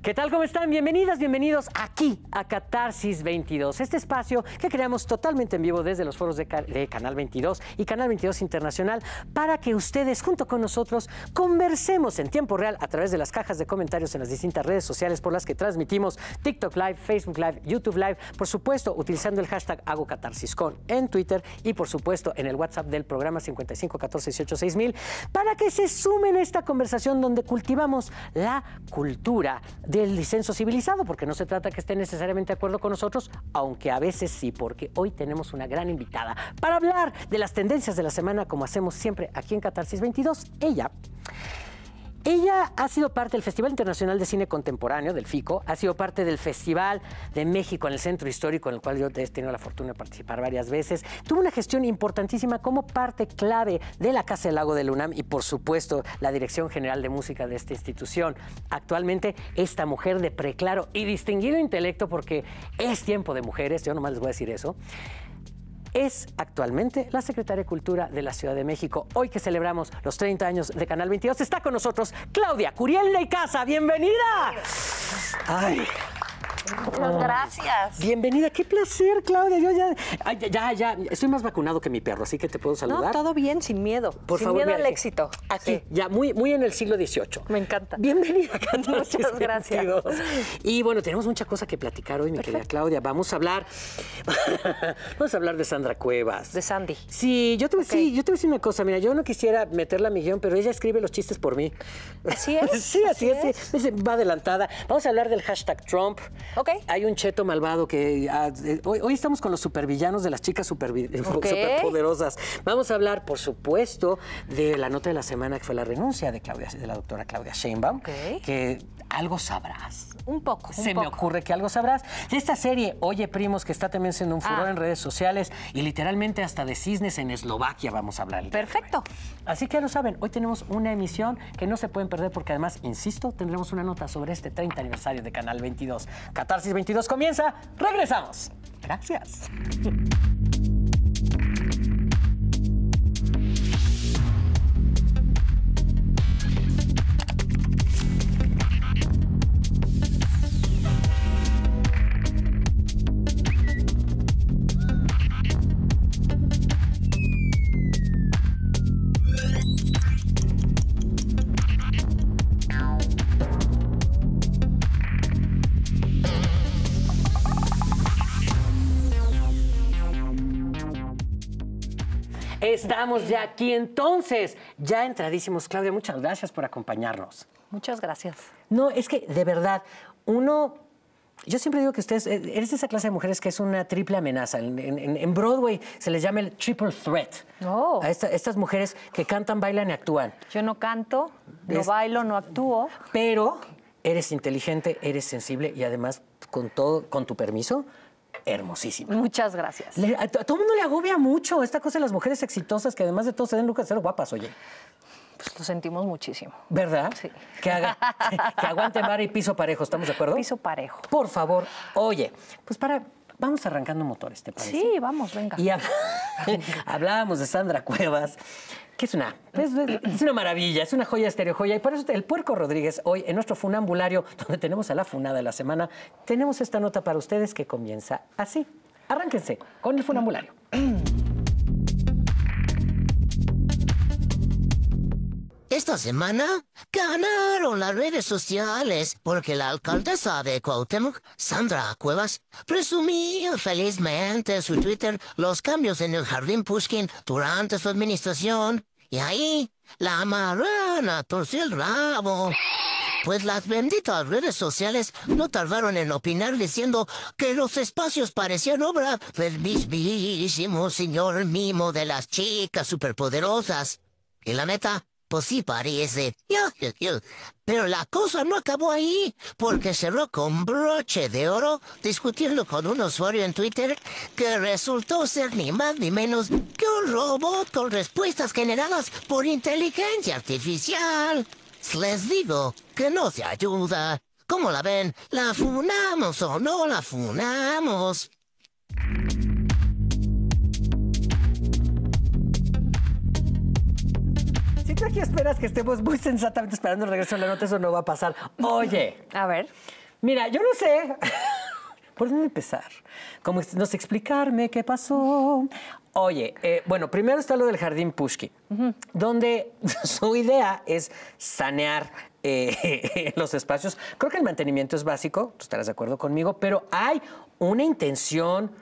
¿Qué tal? ¿Cómo están? Bienvenidas, bienvenidos aquí a Catarsis 22, este espacio que creamos totalmente en vivo desde los foros de, Canal 22 y Canal 22 Internacional para que ustedes, junto con nosotros, conversemos en tiempo real a través de las cajas de comentarios en las distintas redes sociales por las que transmitimos TikTok Live, Facebook Live, YouTube Live, por supuesto, utilizando el hashtag HagoCatarsisCon en Twitter y, por supuesto, en el WhatsApp del programa 55 para que se sumen a esta conversación donde cultivamos la cultura del disenso civilizado, porque no se trata que esté necesariamente de acuerdo con nosotros, aunque a veces sí, porque hoy tenemos una gran invitada para hablar de las tendencias de la semana, como hacemos siempre aquí en Catarsis 22. Ella ella ha sido parte del Festival Internacional de Cine Contemporáneo del FICO, ha sido parte del Festival de México en el Centro Histórico, en el cual yo he tenido la fortuna de participar varias veces. Tuvo una gestión importantísima como parte clave de la Casa del Lago de Lunam y, por supuesto, la Dirección General de Música de esta institución. Actualmente, esta mujer de preclaro y distinguido intelecto, porque es tiempo de mujeres, yo nomás les voy a decir eso es actualmente la secretaria de Cultura de la Ciudad de México. Hoy que celebramos los 30 años de Canal 22, está con nosotros Claudia Curiel Casa. ¡Bienvenida! Ay. Muchas oh. gracias. Bienvenida, qué placer, Claudia. Yo ya, ya, estoy más vacunado que mi perro, así que te puedo saludar. No, todo bien, sin miedo. Por sin miedo al éxito. Aquí, ya, muy, muy en el siglo XVIII. Me encanta. Bienvenida, Muchas gracias. Y bueno, tenemos mucha cosa que platicar hoy, mi querida Claudia. Vamos a hablar, vamos a hablar de Sandra Cuevas. De Sandy. Sí, yo te, voy, sí, a decir una cosa. Mira, yo no quisiera meterla a mi guión, pero ella escribe los chistes por mí. Así es. sí, así, es. Va adelantada. Vamos a hablar del hashtag Trump. Hay un cheto malvado que... Ah, hoy, estamos con los supervillanos de las chicas eh, superpoderosas. Vamos a hablar, por supuesto, de la nota de la semana que fue la renuncia de, Claudia, de la doctora Claudia Sheinbaum. Que algo sabrás. Un poco. Se me ocurre que algo sabrás. De esta serie, Oye Primos, que está también siendo un furor ah. en redes sociales y literalmente hasta de cisnes en Eslovaquia vamos a hablar. Perfecto. Así que ya lo saben, hoy tenemos una emisión que no se pueden perder porque además, insisto, tendremos una nota sobre este 30 aniversario de Canal 22. Catarsis 22 comienza. Regresamos. Gracias. Estamos ya aquí entonces, ya entradísimos. Claudia, muchas gracias por acompañarnos. Muchas gracias. No, es que de verdad, uno yo siempre digo que ustedes, eh, eres de esa clase de mujeres que es una triple amenaza. En, Broadway se les llama el triple threat. No. Oh. A estas mujeres que cantan, bailan y actúan. Yo no canto, no bailo, no actúo. Pero eres inteligente, eres sensible y además, con, todo, con tu permiso, hermosísima. Muchas gracias. a, todo el mundo le agobia mucho esta cosa de las mujeres exitosas que además de todo se den lucas de ser guapas, oye. Pues lo sentimos muchísimo. ¿Verdad? Sí. Que, haga, que aguante mar y piso parejo, ¿estamos de acuerdo? Piso parejo. Por favor, oye, pues para Vamos arrancando motores, ¿te parece? Sí, vamos, venga. Y hablábamos de Sandra Cuevas, que es una, es, es una maravilla, es una joya Y por eso el Puerco Rodríguez, hoy en nuestro funambulario, donde tenemos a la funada de la semana, tenemos esta nota para ustedes que comienza así. Arránquense con el funambulario. Esta semana ganaron las redes sociales porque la alcaldesa de Cuauhtémoc, Sandra Cuevas, presumía felizmente en su Twitter los cambios en el jardín Pushkin durante su administración. Y ahí, la marrana torció el rabo. Pues las benditas redes sociales no tardaron en opinar diciendo que los espacios parecían obra del mismísimo señor mimo de las chicas superpoderosas. Y la meta... Pues sí parece. Pero la cosa no acabó ahí, porque cerró con broche de oro discutiendo con un usuario en Twitter que resultó ser ni más ni menos que un robot con respuestas generadas por inteligencia artificial. Les digo que no se ayuda. ¿Cómo la ven? ¿La funamos o no la funamos? qué esperas que estemos muy sensatamente esperando el regreso de la nota, eso no va a pasar. Oye. A ver. Mira, yo no sé. ¿Por dónde empezar? Como no sé explicarme qué pasó. Oye, eh, bueno, primero está lo del jardín Pushkin, donde su idea es sanear eh, los espacios. Creo que el mantenimiento es básico, tú estarás de acuerdo conmigo, pero hay una intención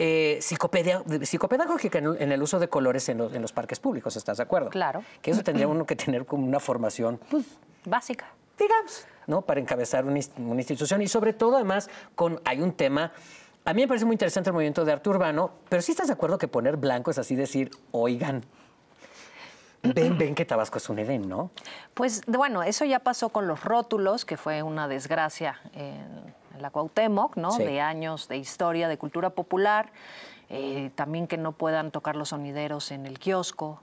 eh, psicopedagógica en, el uso de colores en, los parques públicos, ¿estás de acuerdo? Claro. Que eso tendría uno que tener como una formación pues, básica. Digamos, ¿no? Para encabezar una, institución y sobre todo además con hay un tema a mí me parece muy interesante el movimiento de arte urbano, pero sí estás de acuerdo que poner blanco es así decir, oigan, Ven, ven que Tabasco es un Edén, ¿no? Pues bueno, eso ya pasó con los rótulos, que fue una desgracia la Cuauhtémoc, ¿no? De años de historia, de cultura popular. Eh, también que no puedan tocar los sonideros en el kiosco.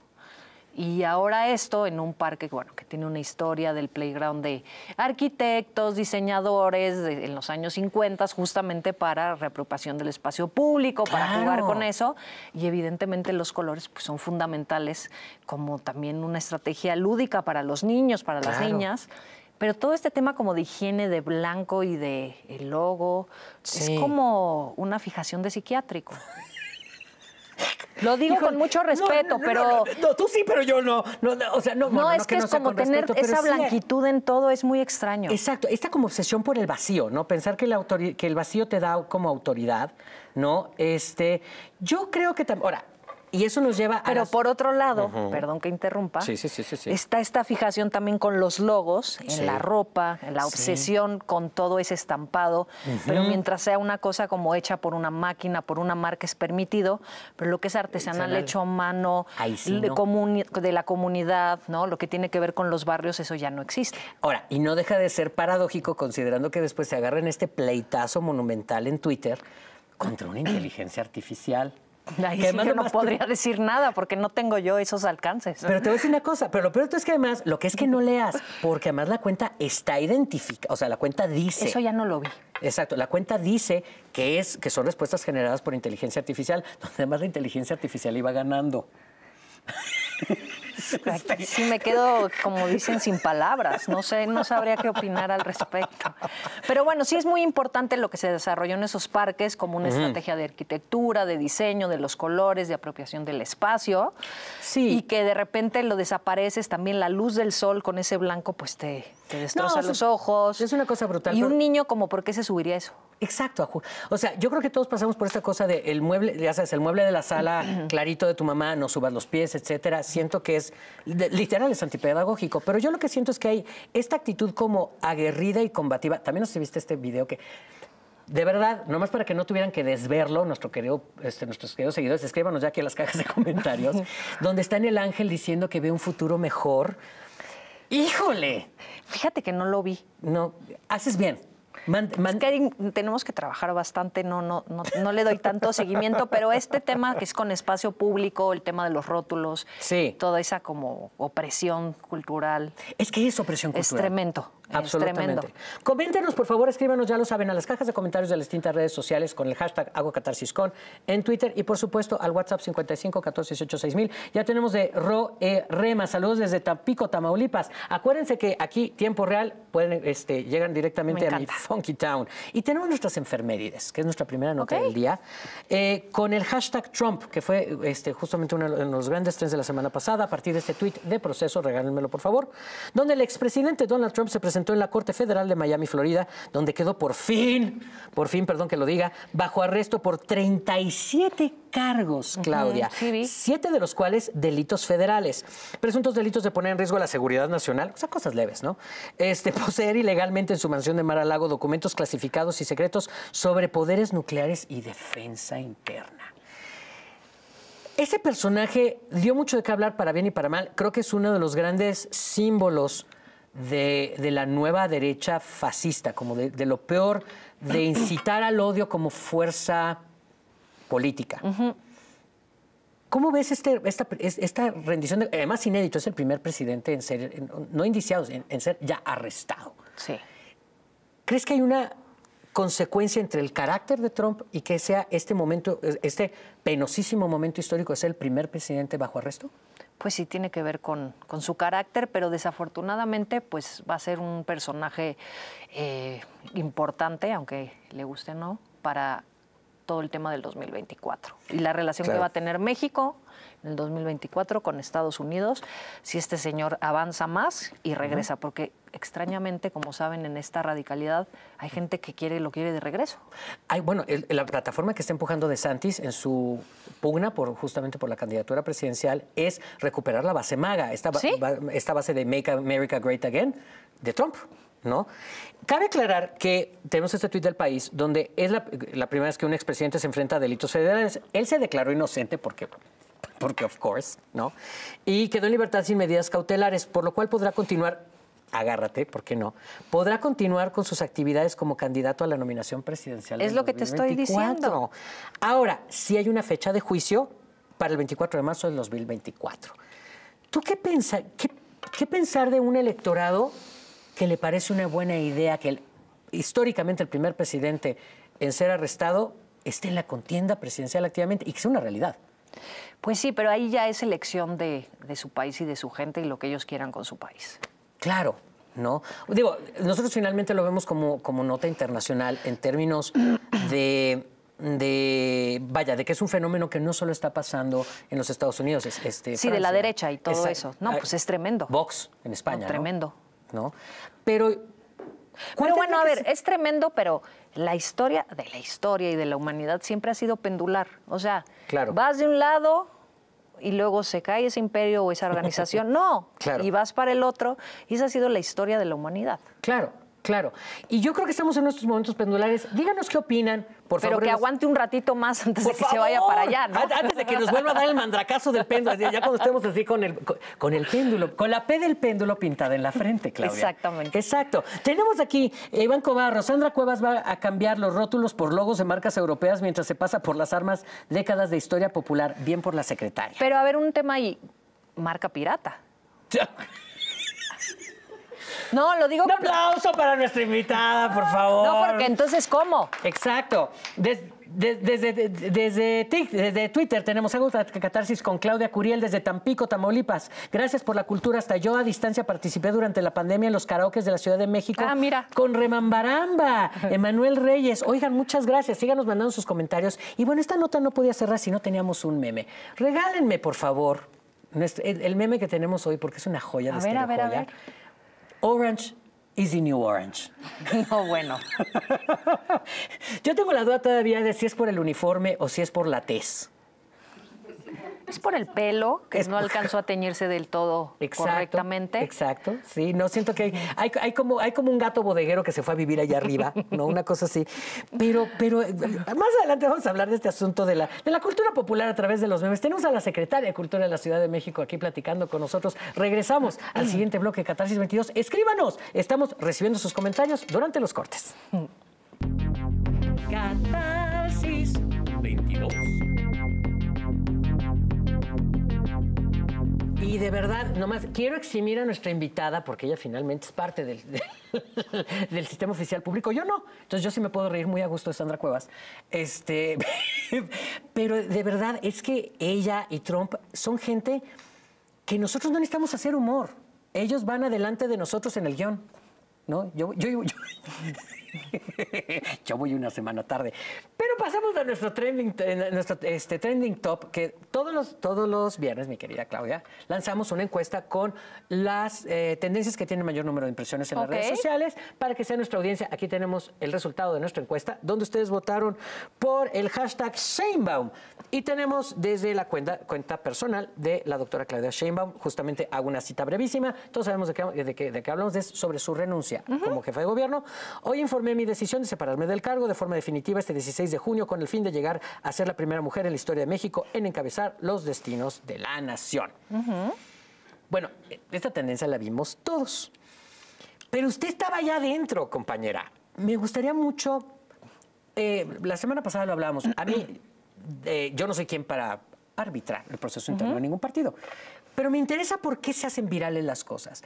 Y ahora esto en un parque bueno, que tiene una historia del playground de arquitectos, diseñadores en los años 50, justamente para reapropiación del espacio público, para jugar con eso. Y evidentemente los colores pues, son fundamentales como también una estrategia lúdica para los niños, para las niñas. Pero todo este tema como de higiene de blanco y de el eh, logo es como una fijación de psiquiátrico. Lo digo con mucho respeto, pero. No, tú sí, pero yo no. o sea, no, es que, es como tener esa blanquitud en todo, es muy extraño. Exacto, esta como obsesión por el vacío, ¿no? Pensar que, la que el vacío te da como autoridad, ¿no? Este, yo creo que. Ahora, y eso nos lleva a... Pero por otro lado, perdón que interrumpa, está esta fijación también con los logos, en la ropa, en la obsesión con todo ese estampado, pero mientras sea una cosa como hecha por una máquina, por una marca, es permitido, pero lo que es artesanal, hecho a mano, de, la comunidad, ¿no? lo que tiene que ver con los barrios, eso ya no existe. Ahora, y no deja de ser paradójico considerando que después se agarren este pleitazo monumental en Twitter contra una inteligencia artificial. Ahí yo no podría decir nada porque no tengo yo esos alcances. Pero te voy a decir una cosa, pero lo peor es que además, lo que es que no leas, porque además la cuenta está identificada, o sea, la cuenta dice... Eso ya no lo vi. Exacto, la cuenta dice que, es, que son respuestas generadas por inteligencia artificial, donde además la inteligencia artificial iba ganando. Este, sí me quedo, como dicen, sin palabras. No sé, no sabría qué opinar al respecto. Pero bueno, sí es muy importante lo que se desarrolló en esos parques como una estrategia de arquitectura, de diseño, de los colores, de apropiación del espacio. Sí. Y que de repente lo desapareces, también la luz del sol con ese blanco, pues te, te destroza los ojos. Es una cosa brutal. Y un niño como, ¿por qué se subiría eso? Exacto, O sea, yo creo que todos pasamos por esta cosa de el mueble, ya sabes, el mueble de la sala clarito de tu mamá, no subas los pies, etcétera. Siento que es literal, es antipedagógico. Pero yo lo que siento es que hay esta actitud como aguerrida y combativa. También no si viste este video que de verdad, nomás para que no tuvieran que desverlo, nuestro querido, este, nuestros queridos seguidores, escríbanos ya aquí en las cajas de comentarios, donde está en el ángel diciendo que ve un futuro mejor. ¡Híjole! Fíjate que no lo vi. No, haces bien que tenemos que trabajar bastante, no, no, no, le doy tanto seguimiento, pero este tema que es con espacio público, el tema de los rótulos, toda esa como opresión cultural. Es que es opresión cultural. Es tremendo. Absolutamente. Coméntenos, por favor, escríbanos, ya lo saben, a las cajas de comentarios de las distintas redes sociales con el hashtag HagoCatarsisCon en Twitter y, por supuesto, al WhatsApp 55 Ya tenemos de Ro e. Rema, saludos desde Tampico, Tamaulipas. Acuérdense que aquí, tiempo real, pueden este, llegan directamente a mi Funky Town. Y tenemos nuestras enfermerides, que es nuestra primera nota del día, eh, con el hashtag Trump, que fue este, justamente uno de los grandes trends de la semana pasada, a partir de este tweet de proceso, regálenmelo, por favor, donde el expresidente Donald Trump se presentó presentó en la Corte Federal de Miami, Florida, donde quedó por fin, por fin, perdón que lo diga, bajo arresto por 37 cargos, Claudia, siete de los cuales delitos federales. Presuntos delitos de poner en riesgo la seguridad nacional, o sea, cosas leves, ¿no? Este, poseer ilegalmente en su mansión de Mar a Lago documentos clasificados y secretos sobre poderes nucleares y defensa interna. Ese personaje dio mucho de qué hablar para bien y para mal. Creo que es uno de los grandes símbolos de, la nueva derecha fascista, como de, lo peor, de incitar al odio como fuerza política. ¿Cómo ves este, esta, rendición? De, además, inédito, es el primer presidente en ser, no indiciado, en, en, ser ya arrestado. Sí. ¿Crees que hay una consecuencia entre el carácter de Trump y que sea este momento, este penosísimo momento histórico, de ser el primer presidente bajo arresto? pues sí tiene que ver con, con su carácter, pero desafortunadamente pues va a ser un personaje eh, importante, aunque le guste o no, para todo el tema del 2024 y la relación que va a tener México en el 2024 con Estados Unidos, si este señor avanza más y regresa, porque extrañamente, como saben, en esta radicalidad hay gente que quiere lo quiere de regreso. Hay, bueno, la plataforma que está empujando de Santis en su pugna por justamente por la candidatura presidencial es recuperar la base maga, esta base de Make America Great Again de Trump. ¿no? Cabe aclarar que tenemos este tuit del país donde es la, primera vez que un expresidente se enfrenta a delitos federales. Él se declaró inocente porque porque of course, ¿no? Y quedó en libertad sin medidas cautelares, por lo cual podrá continuar, agárrate, ¿por qué no? Podrá continuar con sus actividades como candidato a la nominación presidencial. Es lo que te estoy diciendo. Ahora, sí hay una fecha de juicio para el 24 de marzo del 2024. ¿Tú qué, piensas? qué pensar de un electorado que le parece una buena idea que históricamente el primer presidente en ser arrestado esté en la contienda presidencial activamente y que sea una realidad. Pues sí, pero ahí ya es elección de, su país y de su gente y lo que ellos quieran con su país. Claro, ¿no? Digo, nosotros finalmente lo vemos como, como nota internacional en términos de vaya de que es un fenómeno que no solo está pasando en los Estados Unidos este, sí de la derecha y todo eso no ah, pues es tremendo Vox en España tremendo ¿no? Pero. bueno, a ver, es... tremendo, pero la historia de la historia y de la humanidad siempre ha sido pendular. O sea, vas de un lado y luego se cae ese imperio o esa organización. No, y vas para el otro. Y esa ha sido la historia de la humanidad. Claro, Claro. Y yo creo que estamos en nuestros momentos pendulares. Díganos qué opinan, por favor. Pero que aguante un ratito más antes de que se vaya para allá, ¿no? Antes de que nos vuelva a dar el mandracazo del péndulo, ya cuando estemos así con el, con el péndulo, con la P del péndulo pintada en la frente, Claudia. Exactamente. Exacto. Tenemos aquí Iván Cobarro. Sandra Cuevas va a cambiar los rótulos por logos de marcas europeas mientras se pasa por las armas décadas de historia popular. Bien por la secretaria. Pero a ver, un tema ahí. Marca pirata. No, lo digo. Un aplauso para nuestra invitada, por favor. No, porque entonces, ¿cómo? Exacto. Desde, desde, desde, Twitter tenemos algo de catarsis con Claudia Curiel desde Tampico, Tamaulipas. Gracias por la cultura. Hasta yo a distancia participé durante la pandemia en los karaokes de la Ciudad de México. Ah, mira. Con Remambaramba, Emanuel Reyes. Oigan, muchas gracias. Síganos mandando sus comentarios. Y bueno, esta nota no podía cerrar si no teníamos un meme. Regálenme, por favor, el, meme que tenemos hoy, porque es una joya de a ver, a ver, A ver. Orange is the new orange. No, oh, bueno. Yo tengo la duda todavía de si es por el uniforme o si es por la tez. Es por el pelo, que no alcanzó a teñirse del todo correctamente. Exacto, sí, no siento que hay, como, hay como un gato bodeguero que se fue a vivir allá arriba, ¿no? Una cosa así. Pero, pero eh, más adelante vamos a hablar de este asunto de la, de la cultura popular a través de los memes. Tenemos a la secretaria de Cultura de la Ciudad de México aquí platicando con nosotros. Regresamos ah, al siguiente bloque Catarsis 22. Escríbanos, estamos recibiendo sus comentarios durante los cortes. de verdad, nomás quiero eximir a nuestra invitada porque ella finalmente es parte del, del sistema oficial público. Yo no. Entonces yo sí me puedo reír muy a gusto de Sandra Cuevas. Este, pero de verdad es que ella y Trump son gente que nosotros no necesitamos hacer humor. Ellos van adelante de nosotros en el guión. ¿No? yo Yo voy una semana tarde. Pero pasamos a nuestro trending, este, trending top, que todos los, todos los viernes, mi querida Claudia, lanzamos una encuesta con las eh, tendencias que tienen mayor número de impresiones en las redes sociales para que sea nuestra audiencia. Aquí tenemos el resultado de nuestra encuesta, donde ustedes votaron por el hashtag Shanebaum. Y tenemos desde la cuenta, cuenta personal de la doctora Claudia Sheinbaum, justamente hago una cita brevísima. Todos sabemos de qué, de de hablamos, es sobre su renuncia como jefa de gobierno. Hoy informamos mi decisión de separarme del cargo de forma definitiva este 16 de junio con el fin de llegar a ser la primera mujer en la historia de México en encabezar los destinos de la nación. Bueno, esta tendencia la vimos todos. Pero usted estaba allá adentro, compañera. Me gustaría mucho. Eh, la semana pasada lo hablábamos. A mí, eh, yo no soy quien para arbitrar el proceso interno de ningún partido. Pero me interesa por qué se hacen virales las cosas.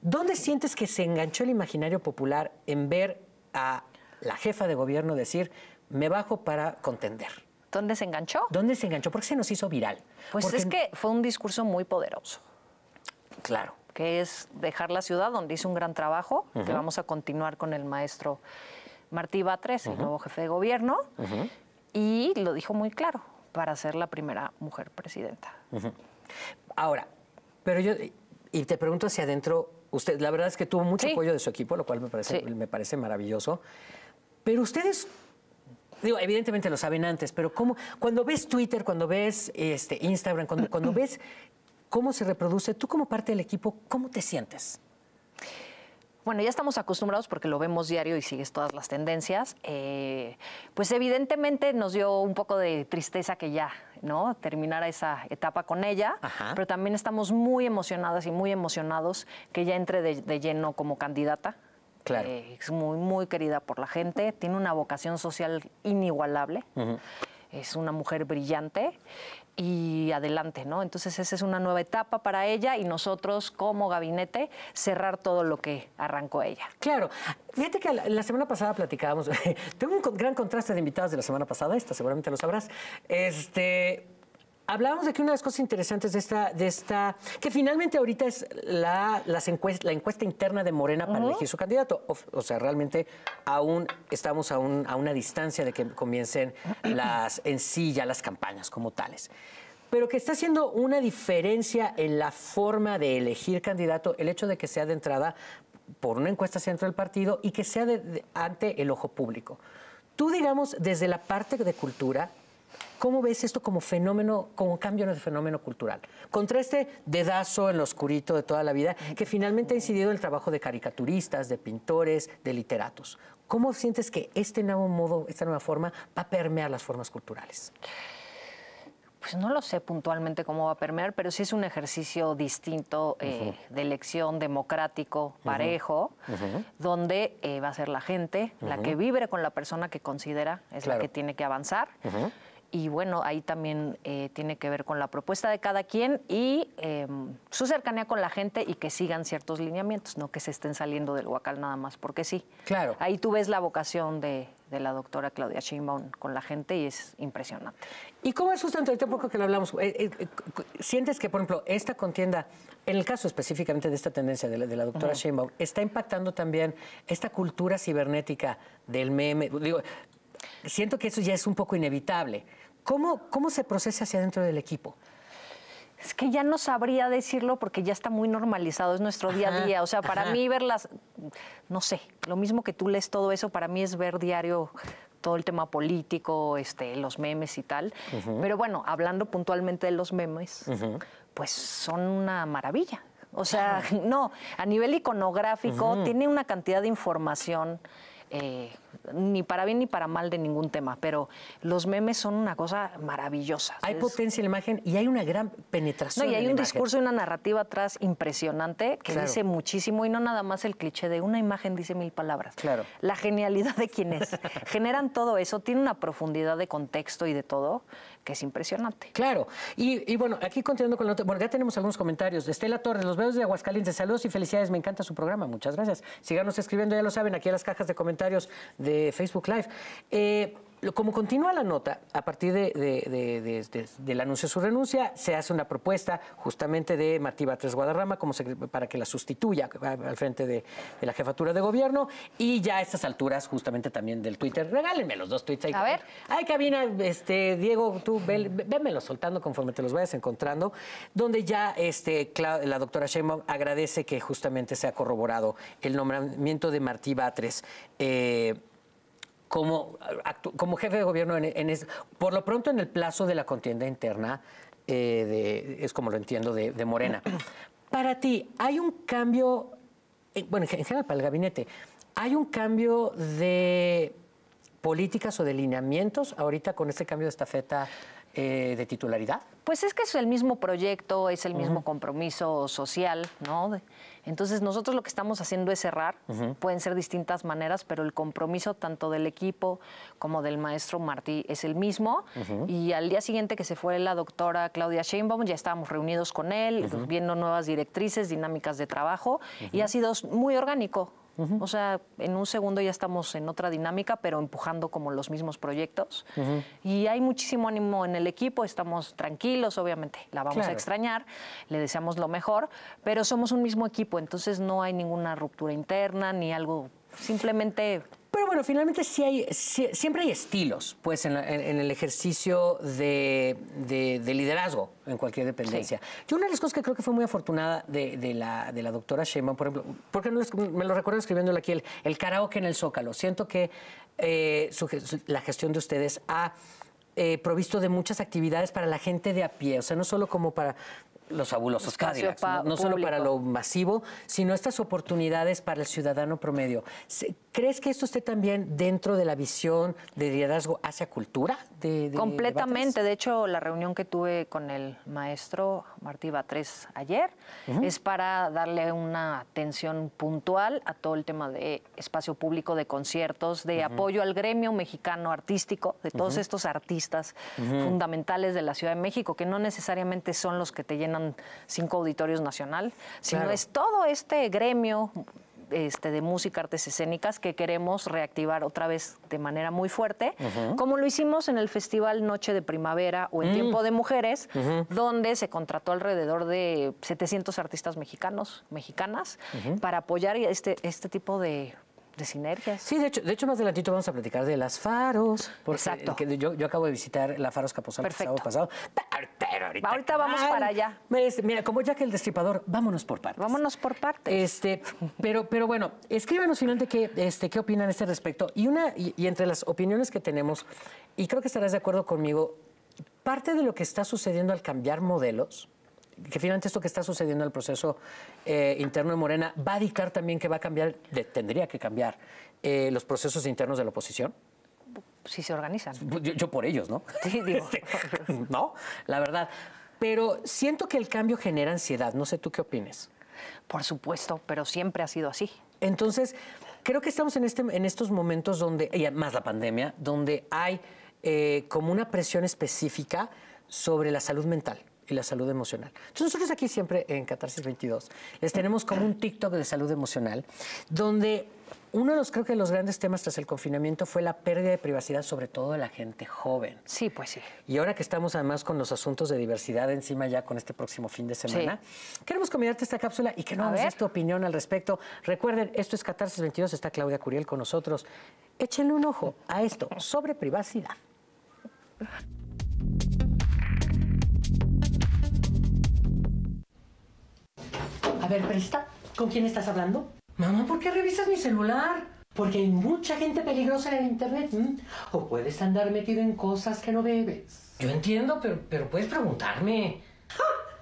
¿Dónde sientes que se enganchó el imaginario popular en ver a la jefa de gobierno decir, me bajo para contender. ¿Dónde se enganchó? ¿Dónde se enganchó? ¿Por qué se nos hizo viral? Pues es que fue un discurso muy poderoso. Claro. Que es dejar la ciudad donde hizo un gran trabajo, que vamos a continuar con el maestro Martí Batres, el nuevo jefe de gobierno, y lo dijo muy claro, para ser la primera mujer presidenta. Ahora, pero yo, y te pregunto si adentro usted, la verdad es que tuvo mucho apoyo de su equipo, lo cual me parece, me parece maravilloso. Pero ustedes, digo, evidentemente lo saben antes, pero ¿cómo, cuando ves Twitter, cuando ves este, Instagram, cuando, cuando ves cómo se reproduce, tú como parte del equipo, ¿cómo te sientes? bueno, ya estamos acostumbrados porque lo vemos diario y sigues todas las tendencias, eh, pues evidentemente nos dio un poco de tristeza que ya, Terminara esa etapa con ella, pero también estamos muy emocionadas y muy emocionados que ella entre de, lleno como candidata. Claro. Eh, es muy, muy querida por la gente, tiene una vocación social inigualable. Es una mujer brillante y adelante, ¿no? Entonces esa es una nueva etapa para ella y nosotros como gabinete cerrar todo lo que arrancó ella. Claro, fíjate que la semana pasada platicábamos, tengo un gran contraste de invitados de la semana pasada, esta seguramente lo sabrás, este, hablábamos de que una de las cosas interesantes de esta, de esta que finalmente ahorita es la, las la encuesta interna de Morena para elegir su candidato. O, sea, realmente aún estamos a, a una distancia de que comiencen las, en sí ya las campañas como tales. Pero que está haciendo una diferencia en la forma de elegir candidato el hecho de que sea de entrada por una encuesta centro del partido y que sea ante el ojo público. Tú, digamos, desde la parte de cultura, ¿Cómo ves esto como fenómeno, como cambio en el fenómeno cultural? Contra este dedazo en lo oscurito de toda la vida que finalmente ha incidido en el trabajo de caricaturistas, de pintores, de literatos. ¿Cómo sientes que este nuevo modo, esta nueva forma va a permear las formas culturales? Pues no lo sé puntualmente cómo va a permear, pero sí es un ejercicio distinto eh, de elección democrático, parejo, donde eh, va a ser la gente, la que vibre con la persona que considera, es la que tiene que avanzar y bueno, ahí también eh, tiene que ver con la propuesta de cada quien y em, su cercanía con la gente y que sigan ciertos lineamientos, no que se estén saliendo del huacal nada más, porque sí. Claro. Ahí tú ves la vocación de, la doctora Claudia Sheinbaum con la gente y es impresionante. ¿Y cómo es sustento? Ahorita poco que lo hablamos. Eh, eh, ¿Sientes que, por ejemplo, esta contienda, en el caso específicamente de esta tendencia de la, doctora Sheinbaum, está impactando también esta cultura cibernética del meme? Digo, siento que eso ya es un poco inevitable ¿Cómo, se procesa hacia dentro del equipo? Es que ya no sabría decirlo porque ya está muy normalizado, es nuestro día a día. O sea, para mí verlas, no sé, lo mismo que tú lees todo eso, para mí es ver diario todo el tema político, este, los memes y tal. Pero bueno, hablando puntualmente de los memes, pues son una maravilla. O sea, no, a nivel iconográfico tiene una cantidad de información. Eh, ni para bien ni para mal de ningún tema, pero los memes son una cosa maravillosa. Hay potencia en la imagen y hay una gran penetración. No, y hay un discurso y una narrativa atrás impresionante que dice muchísimo y no nada más el cliché de una imagen dice mil palabras. Claro. La genialidad de quienes Generan todo eso, tiene una profundidad de contexto y de todo que es impresionante. Claro. Y, bueno, aquí continuando con la otro, bueno, ya tenemos algunos comentarios. Estela Torres, los veo de Aguascalientes, saludos y felicidades, me encanta su programa, muchas gracias. Síganos escribiendo, ya lo saben, aquí en las cajas de comentarios de Facebook Live. Eh, como continúa la nota, a partir del anuncio de su renuncia, se hace una propuesta justamente de Martí Batres Guadarrama para que la sustituya al frente de, la jefatura de gobierno. Y ya a estas alturas, justamente también del Twitter, regálenme los dos tweets ahí. A ver. Ay, cabina, este, Diego, tú vémelo soltando conforme te los vayas encontrando, donde ya este, la doctora Sheinbaum agradece que justamente se ha corroborado el nombramiento de Martí Batres. Eh, como, como jefe de gobierno, en, por lo pronto en el plazo de la contienda interna, eh, es como lo entiendo, de, Morena. Para ti, ¿hay un cambio, bueno, en general para el gabinete, ¿hay un cambio de políticas o de lineamientos ahorita con este cambio de estafeta eh, de titularidad? Pues es que es el mismo proyecto, es el mismo compromiso social, ¿no? Entonces nosotros lo que estamos haciendo es cerrar, pueden ser distintas maneras, pero el compromiso tanto del equipo como del maestro Martí es el mismo. Y al día siguiente que se fue la doctora Claudia Sheinbaum, ya estábamos reunidos con él, viendo nuevas directrices, dinámicas de trabajo, y ha sido muy orgánico. O sea, en un segundo ya estamos en otra dinámica, pero empujando como los mismos proyectos. Y hay muchísimo ánimo en el equipo, estamos tranquilos, obviamente, la vamos a extrañar, le deseamos lo mejor, pero somos un mismo equipo, entonces no hay ninguna ruptura interna ni algo, simplemente pero bueno, finalmente sí hay, siempre hay estilos, pues, en, el ejercicio de, liderazgo en cualquier dependencia. Yo una de las cosas que creo que fue muy afortunada de, la, doctora Sheinbaum, por ejemplo, porque me lo recuerdo escribiéndole aquí, el, karaoke en el Zócalo. Siento que eh, la gestión de ustedes ha... Eh, provisto de muchas actividades para la gente de a pie, o sea, no solo como para los fabulosos No, solo para lo masivo, sino estas oportunidades para el ciudadano promedio. ¿Crees que esto esté también dentro de la visión de liderazgo hacia cultura? Completamente. De, hecho, la reunión que tuve con el maestro Martí Batrés ayer es para darle una atención puntual a todo el tema de espacio público, de conciertos, de apoyo al gremio mexicano artístico, de todos estos artistas fundamentales de la Ciudad de México, que no necesariamente son los que te llenan cinco auditorios nacional, sino es todo este gremio este, de música, artes escénicas que queremos reactivar otra vez de manera muy fuerte, como lo hicimos en el Festival Noche de Primavera o en mm. Tiempo de Mujeres, donde se contrató alrededor de 700 artistas mexicanos, mexicanas, para apoyar este, este tipo de de sinergias. Sí, de hecho, de hecho más adelantito vamos a platicar de las faros. Exacto. Que yo, acabo de visitar la faros Capozal sábado pasado. Pero ahorita, vamos para allá. mira, como ya que el destripador, vámonos por partes. Vámonos por partes. Este, pero, pero bueno, escríbanos finalmente qué, este, qué opinan a este respecto. Y una, y entre las opiniones que tenemos, y creo que estarás de acuerdo conmigo, parte de lo que está sucediendo al cambiar modelos que finalmente esto que está sucediendo en el proceso eh, interno de Morena va a dictar también que va a cambiar, tendría que cambiar eh, los procesos internos de la oposición? Si se organizan. Pues, yo, por ellos, ¿no? Sí, digo. Este, no, la verdad. Pero siento que el cambio genera ansiedad. No sé tú qué opines. Por supuesto, pero siempre ha sido así. Entonces, creo que estamos en, este, estos momentos donde, y además la pandemia, donde hay eh, como una presión específica sobre la salud mental y la salud emocional. Entonces nosotros aquí siempre en Catarsis 22 les tenemos como un TikTok de salud emocional donde uno de los, creo que los grandes temas tras el confinamiento fue la pérdida de privacidad, sobre todo de la gente joven. Sí, pues sí. Y ahora que estamos además con los asuntos de diversidad encima ya con este próximo fin de semana, queremos combinarte esta cápsula y que nos des tu opinión al respecto. Recuerden, esto es Catarsis 22, está Claudia Curiel con nosotros. Échenle un ojo a esto sobre privacidad. A ver, presta, ¿con quién estás hablando? Mamá, ¿por qué revisas mi celular? Porque hay mucha gente peligrosa en el internet. O puedes andar metido en cosas que no debes. Yo entiendo, pero, pero puedes preguntarme.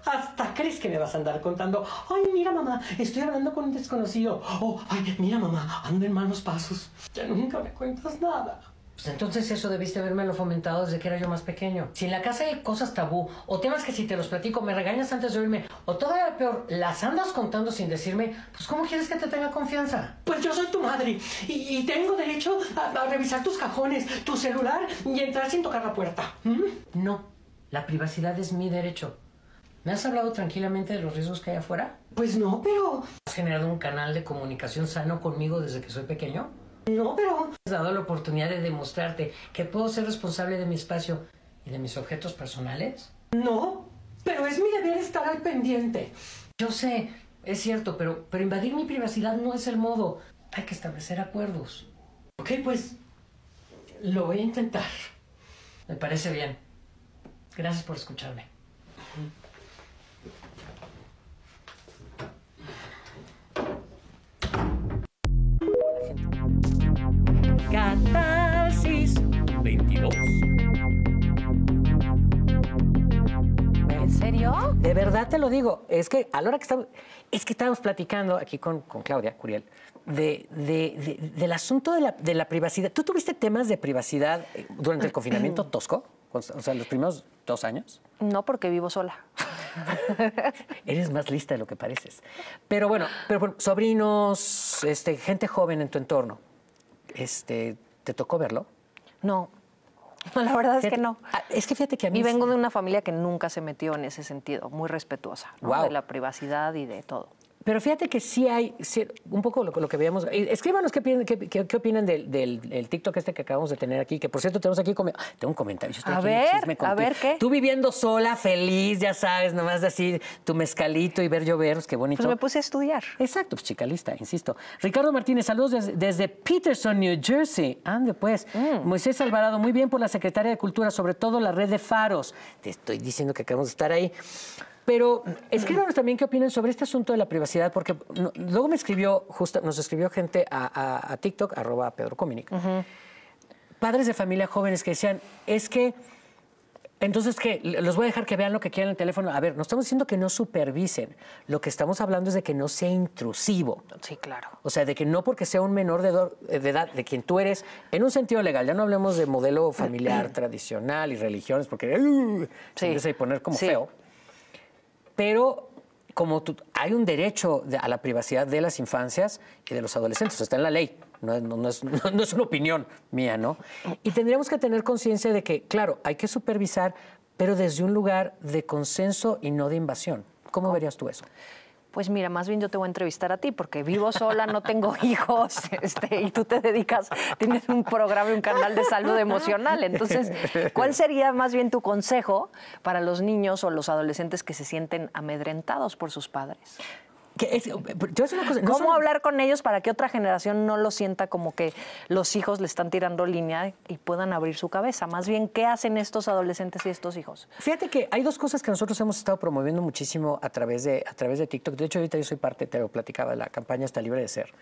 Hasta crees que me vas a andar contando. Ay, mira, mamá, estoy hablando con un desconocido. O, oh, ay, mira, mamá, ando en malos pasos. Ya nunca me cuentas nada. Pues, entonces eso debiste lo fomentado desde que era yo más pequeño. Si en la casa hay cosas tabú o temas que si te los platico me regañas antes de oírme o todavía peor, las andas contando sin decirme, pues ¿cómo quieres que te tenga confianza? Pues yo soy tu madre y, tengo derecho a, revisar tus cajones, tu celular y entrar sin tocar la puerta. ¿Mm? No, la privacidad es mi derecho. ¿Me has hablado tranquilamente de los riesgos que hay afuera? Pues no, pero... ¿Has generado un canal de comunicación sano conmigo desde que soy pequeño? No, pero has dado la oportunidad de demostrarte que puedo ser responsable de mi espacio y de mis objetos personales. No, pero es mi deber estar al pendiente. Yo sé, es cierto, pero, pero invadir mi privacidad no es el modo. Hay que establecer acuerdos. Ok, pues lo voy a intentar. Me parece bien. Gracias por escucharme. Catarsis 22. ¿En serio? De verdad te lo digo. Es que a la hora que estamos. Es que estábamos platicando aquí con, Claudia Curiel del asunto de la, privacidad. ¿Tú tuviste temas de privacidad eh, durante el confinamiento tosco? O sea, los primeros dos años. No, porque vivo sola. Eres más lista de lo que pareces. Pero bueno, pero, sobrinos, este, gente joven en tu entorno. Este, ¿Te tocó verlo? No. No, la verdad es que no. Ah, es que fíjate que a mí. Y vengo de una familia que nunca se metió en ese sentido, muy respetuosa, de la privacidad y de todo. Pero fíjate que sí hay, un poco lo, que veíamos. Eh, escríbanos qué, opinan del, TikTok este que acabamos de tener aquí, que por cierto tenemos aquí, tengo un comentario. a ver, a ver qué. Tú viviendo sola, feliz, ya sabes, nomás de así tu mezcalito y ver llover, pues qué bonito. Pues me puse a estudiar. Exacto, pues chica lista, insisto. Ricardo Martínez, saludos desde, Peterson, New Jersey. Ande pues. Mm. Moisés Alvarado, muy bien por la Secretaría de Cultura, sobre todo la red de faros. Te estoy diciendo que acabamos de estar ahí. Pero escríbanos también qué opinan sobre este asunto de la privacidad, porque luego me escribió, justo, nos escribió gente a, TikTok, arroba Pedro Cominic, padres de familia jóvenes que decían, es que, entonces, ¿qué? Los voy a dejar que vean lo que quieran en el teléfono. A ver, no estamos diciendo que no supervisen. Lo que estamos hablando es de que no sea intrusivo. Sí, claro. O sea, de que no porque sea un menor de, edad, de quien tú eres, en un sentido legal. Ya no hablemos de modelo familiar tradicional y religiones, porque sí. se empieza a poner como feo pero como hay un derecho a la privacidad de las infancias y de los adolescentes, está en la ley, no, no es, una opinión mía, ¿no? Y tendríamos que tener conciencia de que, claro, hay que supervisar, pero desde un lugar de consenso y no de invasión. ¿Cómo oh. verías tú eso? pues mira, más bien yo te voy a entrevistar a ti porque vivo sola, no tengo hijos, este, y tú te dedicas, tienes un programa y un canal de salud emocional. Entonces, ¿cuál sería más bien tu consejo para los niños o los adolescentes que se sienten amedrentados por sus padres? Eh, ¿Cómo hablar con ellos para que otra generación no lo sienta como que los hijos le están tirando línea y puedan abrir su cabeza? Más bien, ¿qué hacen estos adolescentes y estos hijos? Fíjate que hay dos cosas que nosotros hemos estado promoviendo muchísimo a través de, a través de TikTok. De hecho, ahorita yo soy parte, te lo platicaba, de la campaña Está Libre de Ser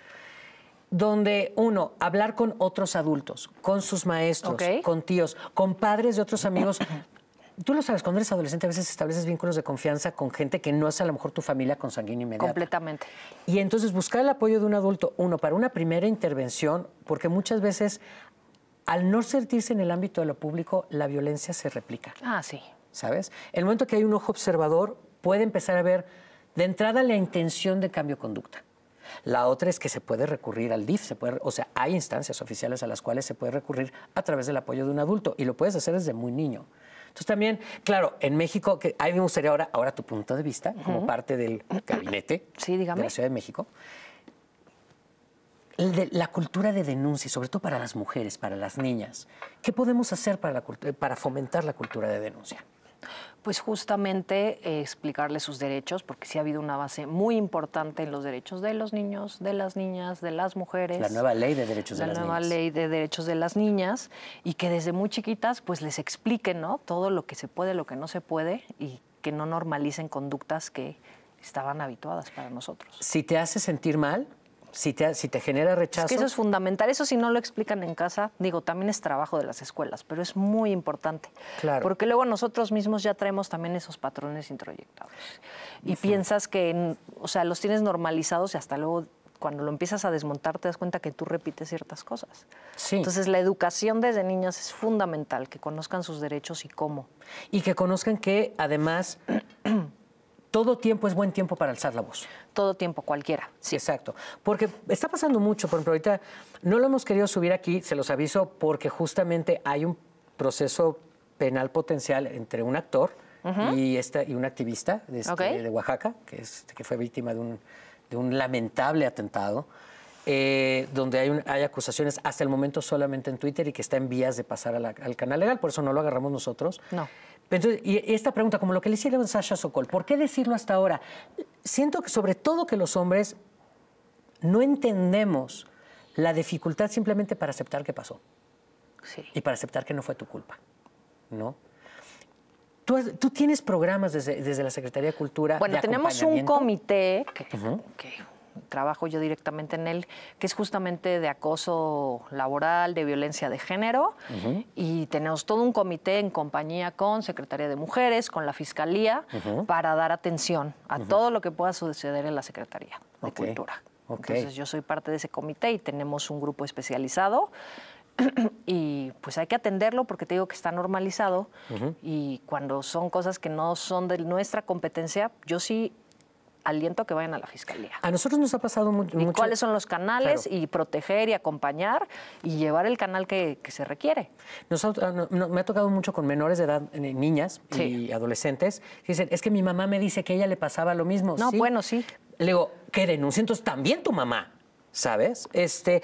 donde uno, hablar con otros adultos, con sus maestros, con tíos, con padres de otros amigos, tú lo sabes, cuando eres adolescente a veces estableces vínculos de confianza con gente que no es a lo mejor tu familia con consanguínea inmediata. Completamente. Y entonces buscar el apoyo de un adulto, uno, para una primera intervención, porque muchas veces al no sentirse en el ámbito de lo público, la violencia se replica. Ah, sí. ¿Sabes? El momento que hay un ojo observador puede empezar a ver de entrada la intención de cambio conducta. La otra es que se puede recurrir al DIF, o sea, hay instancias oficiales a las cuales se puede recurrir a través del apoyo de un adulto y lo puedes hacer desde muy niño. Entonces también, claro, en México, que ahí me gustaría ahora, ahora tu punto de vista, como parte del gabinete de la Ciudad de México. la cultura de denuncia, sobre todo para las mujeres, para las niñas, ¿qué podemos hacer para fomentar la cultura de denuncia? Pues justamente eh, explicarles sus derechos, porque sí ha habido una base muy importante en los derechos de los niños, de las niñas, de las mujeres. La nueva ley de derechos de las niñas. La nueva ley de derechos de las niñas y que desde muy chiquitas pues les expliquen ¿no? todo lo que se puede, lo que no se puede y que no normalicen conductas que estaban habituadas para nosotros. Si te hace sentir mal, si te, si te genera rechazo. Es que eso es fundamental. Eso si no lo explican en casa, digo, también es trabajo de las escuelas, pero es muy importante. Claro. Porque luego nosotros mismos ya traemos también esos patrones introyectados. Y piensas que, o sea, los tienes normalizados y hasta luego cuando lo empiezas a desmontar te das cuenta que tú repites ciertas cosas. Sí. Entonces la educación desde niñas es fundamental, que conozcan sus derechos y cómo. Y que conozcan que además todo tiempo es buen tiempo para alzar la voz. Todo tiempo, cualquiera. Sí. Exacto. Porque está pasando mucho, por ejemplo, ahorita no lo hemos querido subir aquí, se los aviso, porque justamente hay un proceso penal potencial entre un actor y, esta, y un activista este, de, Oaxaca, que, es, que fue víctima de un, lamentable atentado. Eh, donde hay, acusaciones hasta el momento solamente en Twitter y que está en vías de pasar al canal legal, por eso no lo agarramos nosotros. No y esta pregunta, como lo que le hicieron a Sasha Sokol, ¿por qué decirlo hasta ahora? Siento que sobre todo que los hombres no entendemos la dificultad simplemente para aceptar que pasó. Sí. Y para aceptar que no fue tu culpa. ¿No? Tú, tienes programas desde, la Secretaría de Cultura. Bueno, tenemos un comité trabajo yo directamente en él, que es justamente de acoso laboral, de violencia de género. Y tenemos todo un comité en compañía con Secretaría de Mujeres, con la Fiscalía, para dar atención a todo lo que pueda suceder en la Secretaría de Cultura. Entonces yo soy parte de ese comité y tenemos un grupo especializado y pues hay que atenderlo porque te digo que está normalizado y cuando son cosas que no son de nuestra competencia, yo sí aliento que vayan a la fiscalía. A nosotros nos ha pasado mucho. cuáles son los canales? Y proteger y acompañar y llevar el canal que, se requiere. me ha tocado mucho con menores de edad, niñas y adolescentes, dicen, es que mi mamá me dice que a ella le pasaba lo mismo. No, bueno, sí. Le digo, que denuncia entonces también tu mamá. ¿sabes? Este,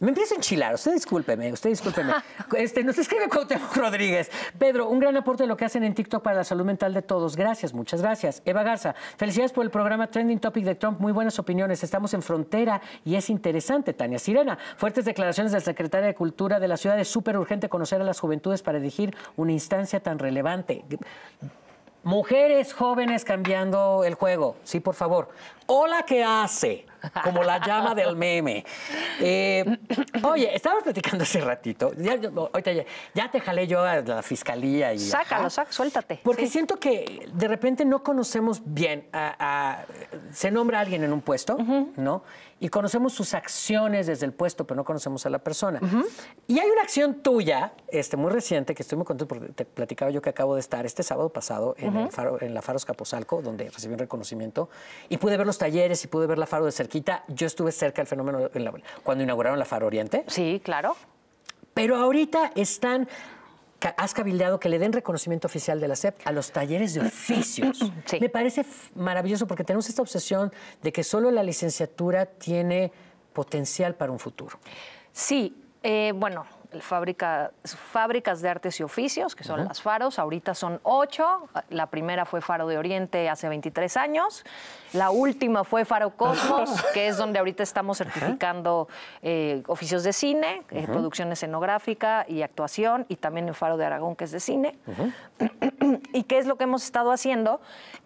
me empiezo a enchilar, usted discúlpeme, usted discúlpeme. Este, nos escribe Cuauhtémoc Rodríguez. Pedro, un gran aporte de lo que hacen en TikTok para la salud mental de todos. Gracias, muchas gracias. Eva Garza, felicidades por el programa Trending Topic de Trump. Muy buenas opiniones. Estamos en frontera y es interesante. Tania Sirena, fuertes declaraciones del secretario de Cultura de la ciudad. Es súper urgente conocer a las juventudes para elegir una instancia tan relevante. Mujeres jóvenes cambiando el juego. Sí, por favor. Hola, ¿qué hace? como la llama del meme. Eh, oye, estábamos platicando hace ratito. Ya, te jalé yo a la fiscalía y. Sácalo, suéltate. Porque siento que de repente no conocemos bien se nombra a alguien en un puesto, ¿no? Y conocemos sus acciones desde el puesto, pero no conocemos a la persona. Y hay una acción tuya, este, muy reciente, que estoy muy contento porque te platicaba yo que acabo de estar este sábado pasado en, faro, en la Faros Capozalco, donde recibí un reconocimiento, y pude ver los talleres y pude ver la Faro de cerca yo estuve cerca del fenómeno cuando inauguraron la Faro Oriente. Sí, claro. Pero ahorita están has cabildeado que le den reconocimiento oficial de la SEP a los talleres de oficios. Me parece maravilloso porque tenemos esta obsesión de que solo la licenciatura tiene potencial para un futuro. Sí, eh, bueno, fábrica, fábricas de artes y oficios, que son las faros. Ahorita son ocho. La primera fue Faro de Oriente hace 23 años. La última fue Faro Cosmos, que es donde ahorita estamos certificando eh, oficios de cine, eh, producción escenográfica y actuación, y también el Faro de Aragón, que es de cine. ¿Y qué es lo que hemos estado haciendo?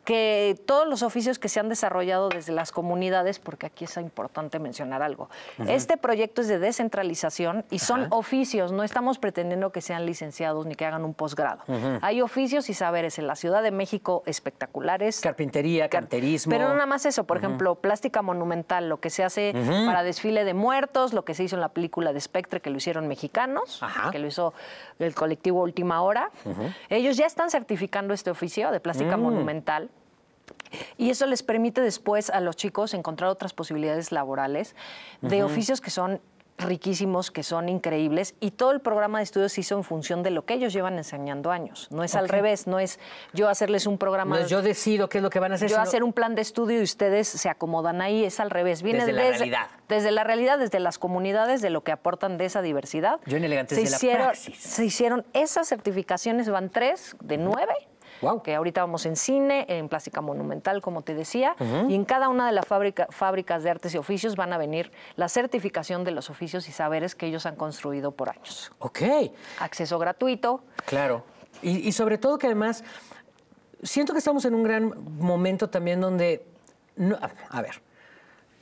que todos los oficios que se han desarrollado desde las comunidades, porque aquí es importante mencionar algo, este proyecto es de descentralización y son oficios, no estamos pretendiendo que sean licenciados ni que hagan un posgrado. Hay oficios y saberes en la Ciudad de México espectaculares. Carpintería, carterismo. Pero nada más eso, por ejemplo, plástica monumental, lo que se hace para desfile de muertos, lo que se hizo en la película de Spectre, que lo hicieron mexicanos, que lo hizo el colectivo Última Hora. Ellos ya están certificando este oficio de plástica mm. monumental. Y eso les permite después a los chicos encontrar otras posibilidades laborales de oficios que son riquísimos, que son increíbles, y todo el programa de estudios se hizo en función de lo que ellos llevan enseñando años. No es al revés, no es yo hacerles un programa. No yo decido qué es lo que van a hacer. Yo hacer un plan de estudio y ustedes se acomodan ahí, es al revés. Viene desde, la realidad. Desde la realidad, desde las comunidades, de lo que aportan de esa diversidad. Yo en Elegantes la praxis. Se hicieron esas certificaciones, van tres de nueve wow. que ahorita vamos en cine, en Plástica Monumental, como te decía, y en cada una de las fábricas de artes y oficios van a venir la certificación de los oficios y saberes que ellos han construido por años. Ok. Acceso gratuito. Claro. y, y sobre todo que además, siento que estamos en un gran momento también donde... a ver,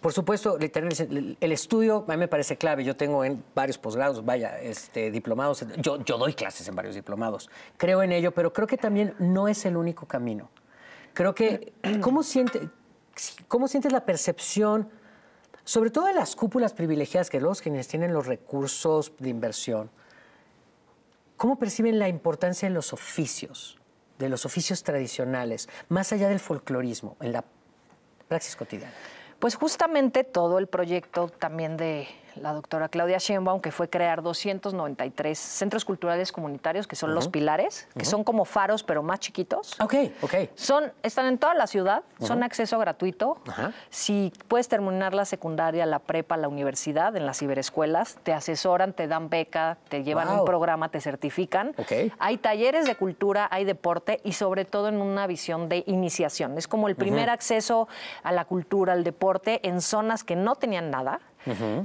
por supuesto, el estudio a mí me parece clave. Yo tengo en varios posgrados, vaya, este, diplomados. Yo, doy clases en varios diplomados. Creo en ello, pero creo que también no es el único camino. Creo que, ¿cómo, siente, cómo sientes la percepción, sobre todo de las cúpulas privilegiadas, que los quienes tienen los recursos de inversión, cómo perciben la importancia de los oficios, de los oficios tradicionales, más allá del folclorismo, en la praxis cotidiana? pues justamente todo el proyecto también de la doctora Claudia Sheinbaum, que fue crear 293 centros culturales comunitarios, que son los pilares, que son como faros, pero más chiquitos. Ok, ok. Son, están en toda la ciudad, son acceso gratuito. Si puedes terminar la secundaria, la prepa, la universidad, en las ciberescuelas, te asesoran, te dan beca, te llevan un programa, te certifican. Okay. Hay talleres de cultura, hay deporte y sobre todo en una visión de iniciación. Es como el primer acceso a la cultura, al deporte, en zonas que no tenían nada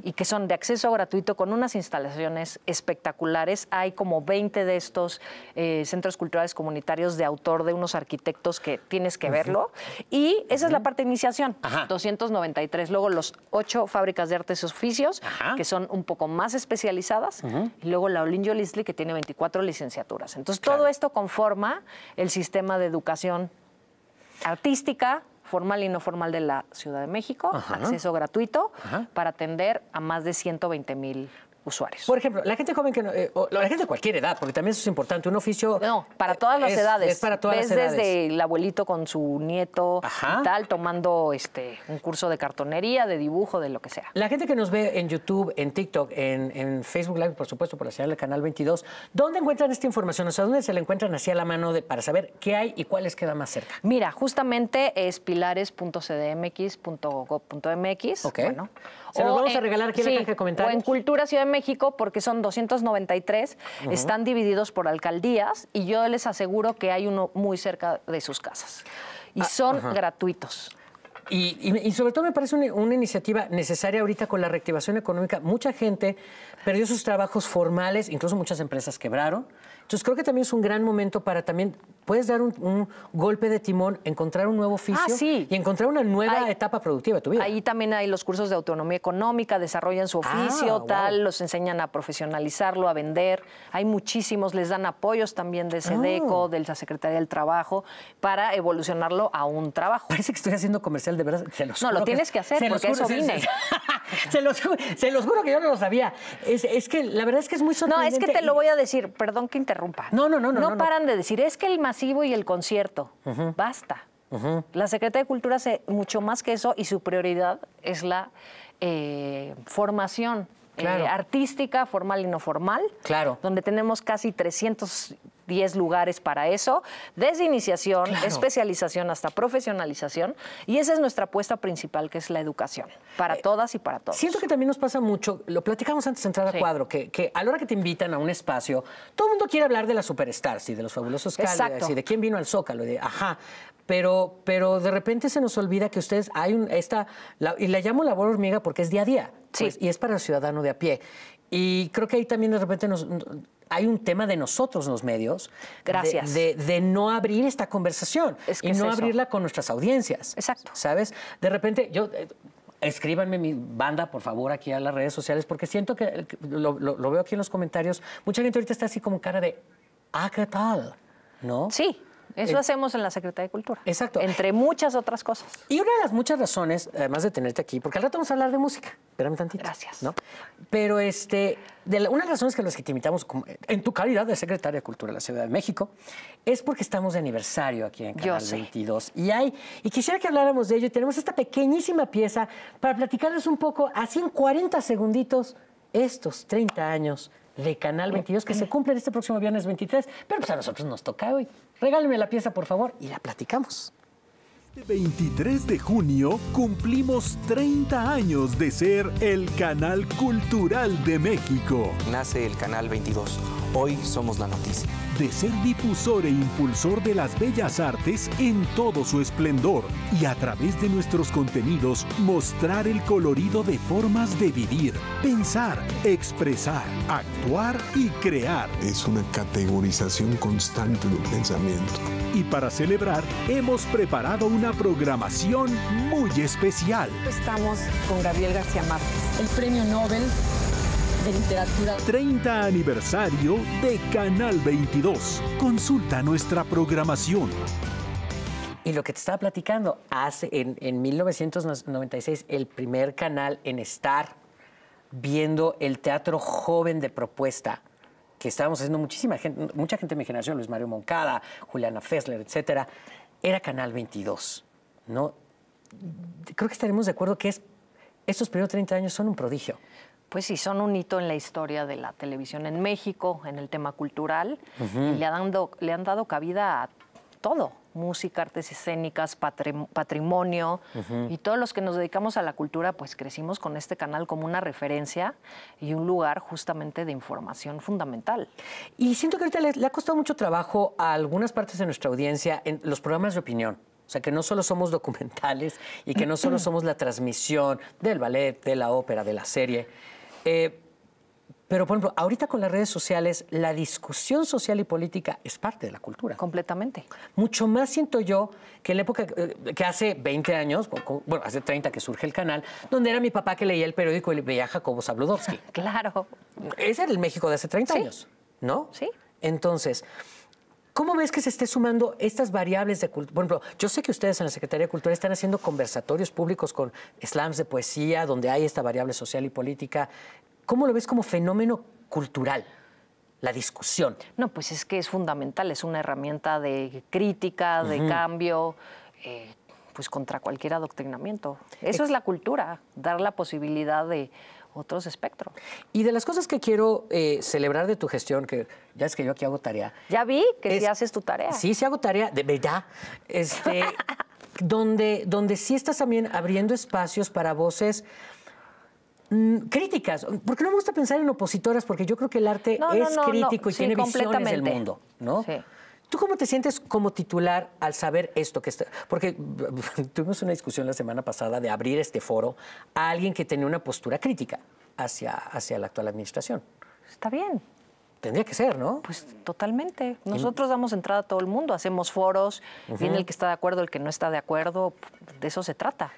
y que son de acceso gratuito con unas instalaciones espectaculares. Hay como 20 de estos eh, centros culturales comunitarios de autor de unos arquitectos que tienes que verlo. Y esa es la parte de iniciación, 293. Luego los ocho fábricas de artes y oficios, que son un poco más especializadas. Y luego la Olinjo Lisley, que tiene 24 licenciaturas. Entonces todo esto conforma el sistema de educación artística formal y no formal de la Ciudad de México, acceso gratuito para atender a más de 120 mil usuarios. Por ejemplo, la gente joven que eh, la gente de cualquier edad, porque también eso es importante, un oficio No, para todas las edades. Es para todas las edades. desde el abuelito con su nieto y tal tomando este un curso de cartonería, de dibujo, de lo que sea. La gente que nos ve en YouTube, en TikTok, en, Facebook Live, por supuesto, por la señal canal 22, ¿dónde encuentran esta información? O sea, ¿dónde se la encuentran así a la mano para saber qué hay y cuál les queda más cerca? Mira, justamente es pilares.cdmx.gov.mx. Okay. Bueno, se vamos a eh, regalar en en Cultura Ciudad de México, porque son 293, están divididos por alcaldías y yo les aseguro que hay uno muy cerca de sus casas. Y ah, son gratuitos. Y, sobre todo me parece una, iniciativa necesaria ahorita con la reactivación económica. Mucha gente perdió sus trabajos formales, incluso muchas empresas quebraron. Entonces creo que también es un gran momento para también puedes dar un, golpe de timón, encontrar un nuevo oficio ah, y encontrar una nueva etapa productiva de tu vida. Ahí también hay los cursos de autonomía económica, desarrollan su ah, oficio, tal, los enseñan a profesionalizarlo, a vender. Hay muchísimos, les dan apoyos también de SEDECO, ah. de la Secretaría del Trabajo, para evolucionarlo a un trabajo. Parece que estoy haciendo comercial, de verdad. no, lo tienes que, hacer porque eso vine. Se, los, juro que yo no lo sabía. Es, que la verdad es que es muy sorprendente. No, es que te lo voy a decir, perdón que interrumpa. No, no, no, no. No, paran de decir, es que el más y el concierto. Basta. La Secretaría de Cultura hace mucho más que eso y su prioridad es la eh, formación eh, artística, formal y no formal, claro. donde tenemos casi 310 lugares para eso, desde iniciación, especialización hasta profesionalización, y esa es nuestra apuesta principal, que es la educación, para eh, todas y para todos. Siento que también nos pasa mucho, lo platicamos antes de entrar a cuadro, que, que, a la hora que te invitan a un espacio, todo el mundo quiere hablar de las superstars y de los fabulosos Cali, y de quién vino al Zócalo, de, ajá, pero, de repente se nos olvida que ustedes hay esta, y la llamo labor hormiga porque es día a día, pues, y es para el ciudadano de a pie. Y creo que ahí también de repente hay un tema de nosotros los medios. Gracias. De, no abrir esta conversación es y no abrirla con nuestras audiencias. Exacto. ¿Sabes? De repente, yo. Eh, escríbanme mi banda, por favor, aquí a las redes sociales, porque siento que lo, veo aquí en los comentarios. Mucha gente ahorita está así como cara de, ah, ¿qué tal? ¿No? Sí. Eso eh, hacemos en la Secretaría de Cultura. Exacto. Entre muchas otras cosas. Y una de las muchas razones, además de tenerte aquí, porque al rato vamos a hablar de música. Espérame tantito. Gracias. ¿no? Pero este, una de las razones que las que te invitamos en tu calidad de Secretaria de Cultura de la Ciudad de México es porque estamos de aniversario aquí en Canal 22. Y hay, y quisiera que habláramos de ello. Y tenemos esta pequeñísima pieza para platicarles un poco, así en 40 segunditos, estos 30 años de Canal 22 que se cumplen este próximo viernes 23. Pero pues a nosotros nos toca hoy. Regálenme la pieza, por favor, y la platicamos. 23 este de junio cumplimos 30 años de ser el canal cultural de México. Nace el Canal 22. Hoy somos la noticia. De ser difusor e impulsor de las bellas artes en todo su esplendor y a través de nuestros contenidos mostrar el colorido de formas de vivir, pensar, expresar, actuar y crear. Es una categorización constante del pensamiento. Y para celebrar, hemos preparado un una programación muy especial. Estamos con Gabriel García Márquez, el premio Nobel de literatura. 30 aniversario de Canal 22. Consulta nuestra programación. Y lo que te estaba platicando, hace en, 1996 el primer canal en estar viendo el teatro joven de propuesta que estábamos haciendo muchísima gente, mucha gente de mi generación, Luis Mario Moncada, Juliana Fessler, etcétera, era Canal 22, ¿no? Creo que estaremos de acuerdo que es, estos primeros 30 años son un prodigio. Pues sí, son un hito en la historia de la televisión en México, en el tema cultural, y le han, dado, le han dado cabida a todo música, artes escénicas, patrimonio y todos los que nos dedicamos a la cultura, pues crecimos con este canal como una referencia y un lugar justamente de información fundamental. Y siento que ahorita le, ha costado mucho trabajo a algunas partes de nuestra audiencia en los programas de opinión. O sea, que no solo somos documentales y que no solo somos la transmisión del ballet, de la ópera, de la serie. Eh, pero, por ejemplo, ahorita con las redes sociales, la discusión social y política es parte de la cultura. Completamente. Mucho más siento yo que en la época eh, que hace 20 años, bueno, hace 30 que surge el canal, donde era mi papá que leía el periódico y veía a Jacobo Zabludovsky. claro. Ese era el México de hace 30 años, ¿no? Sí. Entonces... ¿Cómo ves que se esté sumando estas variables de cultura? Por ejemplo, yo sé que ustedes en la Secretaría de Cultura están haciendo conversatorios públicos con slams de poesía, donde hay esta variable social y política. ¿Cómo lo ves como fenómeno cultural? la discusión. No, pues es que es fundamental, es una herramienta de crítica, de cambio, eh, pues contra cualquier adoctrinamiento. Eso es la cultura, dar la posibilidad de otros espectros. Y de las cosas que quiero eh, celebrar de tu gestión, que ya es que yo aquí hago tarea. Ya vi que sí haces tu tarea. Sí, sí hago tarea, de verdad. Este, donde, donde sí estás también abriendo espacios para voces Mm, críticas, porque no me gusta pensar en opositoras, porque yo creo que el arte es crítico y tiene visiones del mundo, ¿no? Sí. ¿Tú cómo te sientes como titular al saber esto que está? Porque tuvimos una discusión la semana pasada de abrir este foro a alguien que tenía una postura crítica hacia, hacia la actual administración. Está bien. Tendría que ser, ¿no? Pues totalmente. Nosotros damos entrada a todo el mundo, hacemos foros, viene el que está de acuerdo, el que no está de acuerdo, de eso se trata.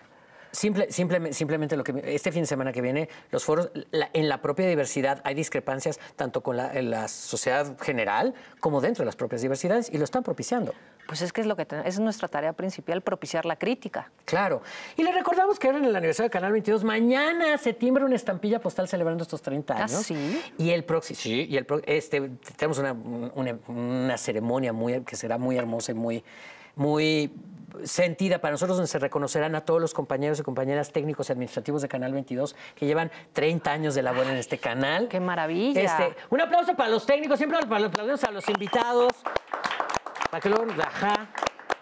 Simple, simplemente lo que este fin de semana que viene, los foros, en la propia diversidad hay discrepancias tanto con la, sociedad general como dentro de las propias diversidades y lo están propiciando. Pues es que es lo que es nuestra tarea principal, propiciar la crítica. Claro. Y le recordamos que ahora en el aniversario de Canal 22, mañana se timbra una estampilla postal celebrando estos 30 ah, años. Y el próximo, sí, y el este, tenemos una, una ceremonia muy, que será muy hermosa y muy muy sentida. Para nosotros donde se reconocerán a todos los compañeros y compañeras técnicos y administrativos de Canal 22 que llevan 30 años de labor en este canal. ¡Qué maravilla! Este, un aplauso para los técnicos, siempre aplausos a los invitados. Para que luego, ajá.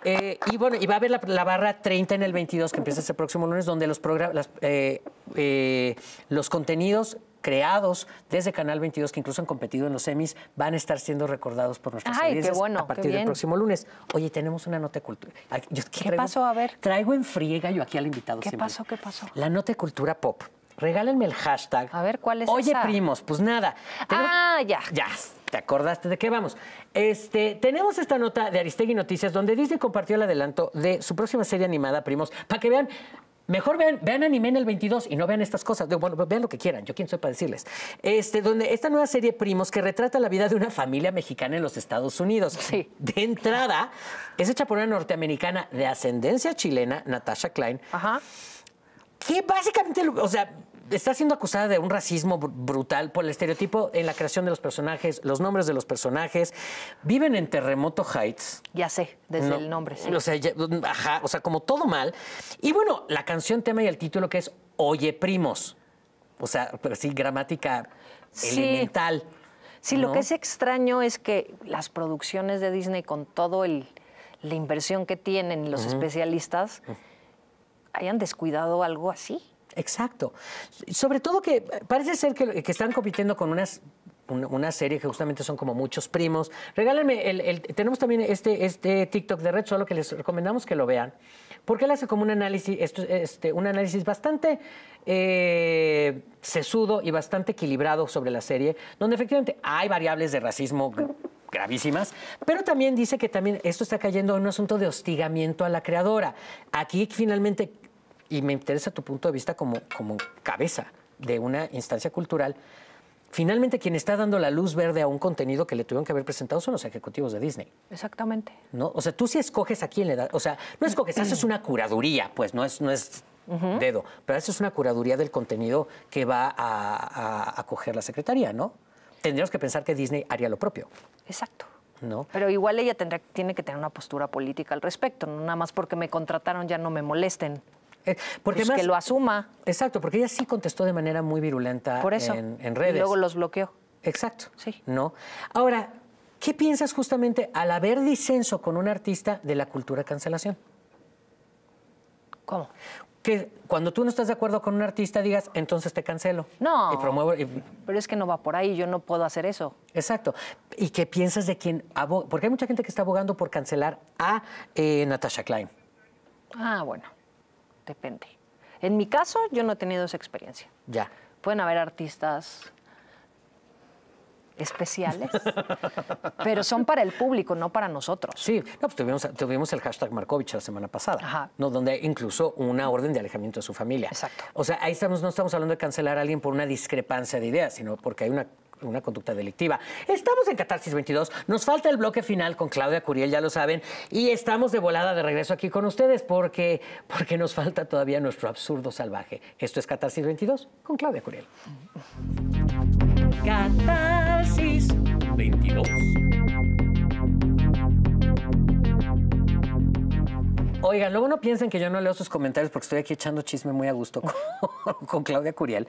Eh, y bueno, y va a haber la, barra 30 en el 22 que empieza este próximo lunes, donde los, programas, eh, eh, los contenidos creados desde Canal 22 que incluso han competido en los semis van a estar siendo recordados por nuestros seguidores a partir del próximo lunes. Oye, tenemos una nota de cultura. ¿Qué pasó? A ver. Traigo en friega yo aquí al invitado ¿Qué pasó? ¿Qué pasó? La nota de cultura pop. Regálenme el hashtag. A ver, ¿cuál es Oye, primos, pues nada. Ah, ya. Ya, ¿Te acordaste de qué vamos? Este, tenemos esta nota de Aristegui Noticias donde Disney compartió el adelanto de su próxima serie animada, primos, para que vean Mejor vean, vean, anime en el 22 y no vean estas cosas. Bueno, vean lo que quieran, yo quién soy para decirles. Este, donde esta nueva serie Primos que retrata la vida de una familia mexicana en los Estados Unidos. De entrada, es hecha por una norteamericana de ascendencia chilena, Natasha Klein. Ajá. Que básicamente, o sea, está siendo acusada de un racismo brutal por el estereotipo en la creación de los personajes, los nombres de los personajes. Viven en Terremoto Heights. Ya sé, desde el nombre. Sí. O sea, ajá, o sea, como todo mal. Y bueno, la canción tema y el título que es Oye Primos. O sea, pero sí, gramática elemental. Sí, lo que es extraño es que las producciones de Disney con todo el la inversión que tienen los especialistas hayan descuidado algo así. Exacto. Sobre todo que parece ser que, están compitiendo con una serie que justamente son como muchos primos. Regálenme, el, tenemos también este, este, TikTok de Red Solo que les recomendamos que lo vean, porque él hace como un análisis, este, un análisis bastante eh, sesudo y bastante equilibrado sobre la serie, donde efectivamente hay variables de racismo gravísimas, pero también dice que también esto está cayendo en un asunto de hostigamiento a la creadora. Aquí finalmente y me interesa tu punto de vista como, como cabeza de una instancia cultural, finalmente quien está dando la luz verde a un contenido que le tuvieron que haber presentado son los ejecutivos de Disney. Exactamente. ¿No? O sea, tú sí escoges a quién le da, o sea, no escoges, haces una curaduría, pues no es, no es dedo, pero haces una curaduría del contenido que va a, a, coger la secretaría, ¿no? Tendríamos que pensar que Disney haría lo propio. Exacto. No. Pero igual ella tendrá, tiene que tener una postura política al respecto, no nada más porque me contrataron ya no me molesten. Eh, porque pues que lo asuma. Exacto, porque ella sí contestó de manera muy virulenta Por eso, en, redes. Y luego los bloqueó. Exacto. Sí. ¿No? Ahora, ¿qué piensas justamente al haber disenso con un artista de la cultura cancelación? ¿Cómo? Que cuando tú no estás de acuerdo con un artista digas, entonces te cancelo. No. Y promuevo. Pero es que no va por ahí, yo no puedo hacer eso. Exacto. ¿Y qué piensas de quien aboga? Porque hay mucha gente que está abogando por cancelar a eh, Natasha Klein. Ah, bueno depende. En mi caso, yo no he tenido esa experiencia. Ya. Pueden haber artistas especiales, pero son para el público, no para nosotros. Sí, pues tuvimos, el hashtag Markovich la semana pasada, ¿no? donde incluso una orden de alejamiento de su familia. Exacto. O sea, ahí estamos, no estamos hablando de cancelar a alguien por una discrepancia de ideas, sino porque hay una una conducta delictiva. Estamos en Catarsis 22, nos falta el bloque final con Claudia Curiel, ya lo saben, y estamos de volada de regreso aquí con ustedes porque, porque nos falta todavía nuestro absurdo salvaje. Esto es Catarsis 22 con Claudia Curiel. Catarsis 22. Oigan, luego no piensen que yo no leo sus comentarios porque estoy aquí echando chisme muy a gusto con, Claudia Curiel.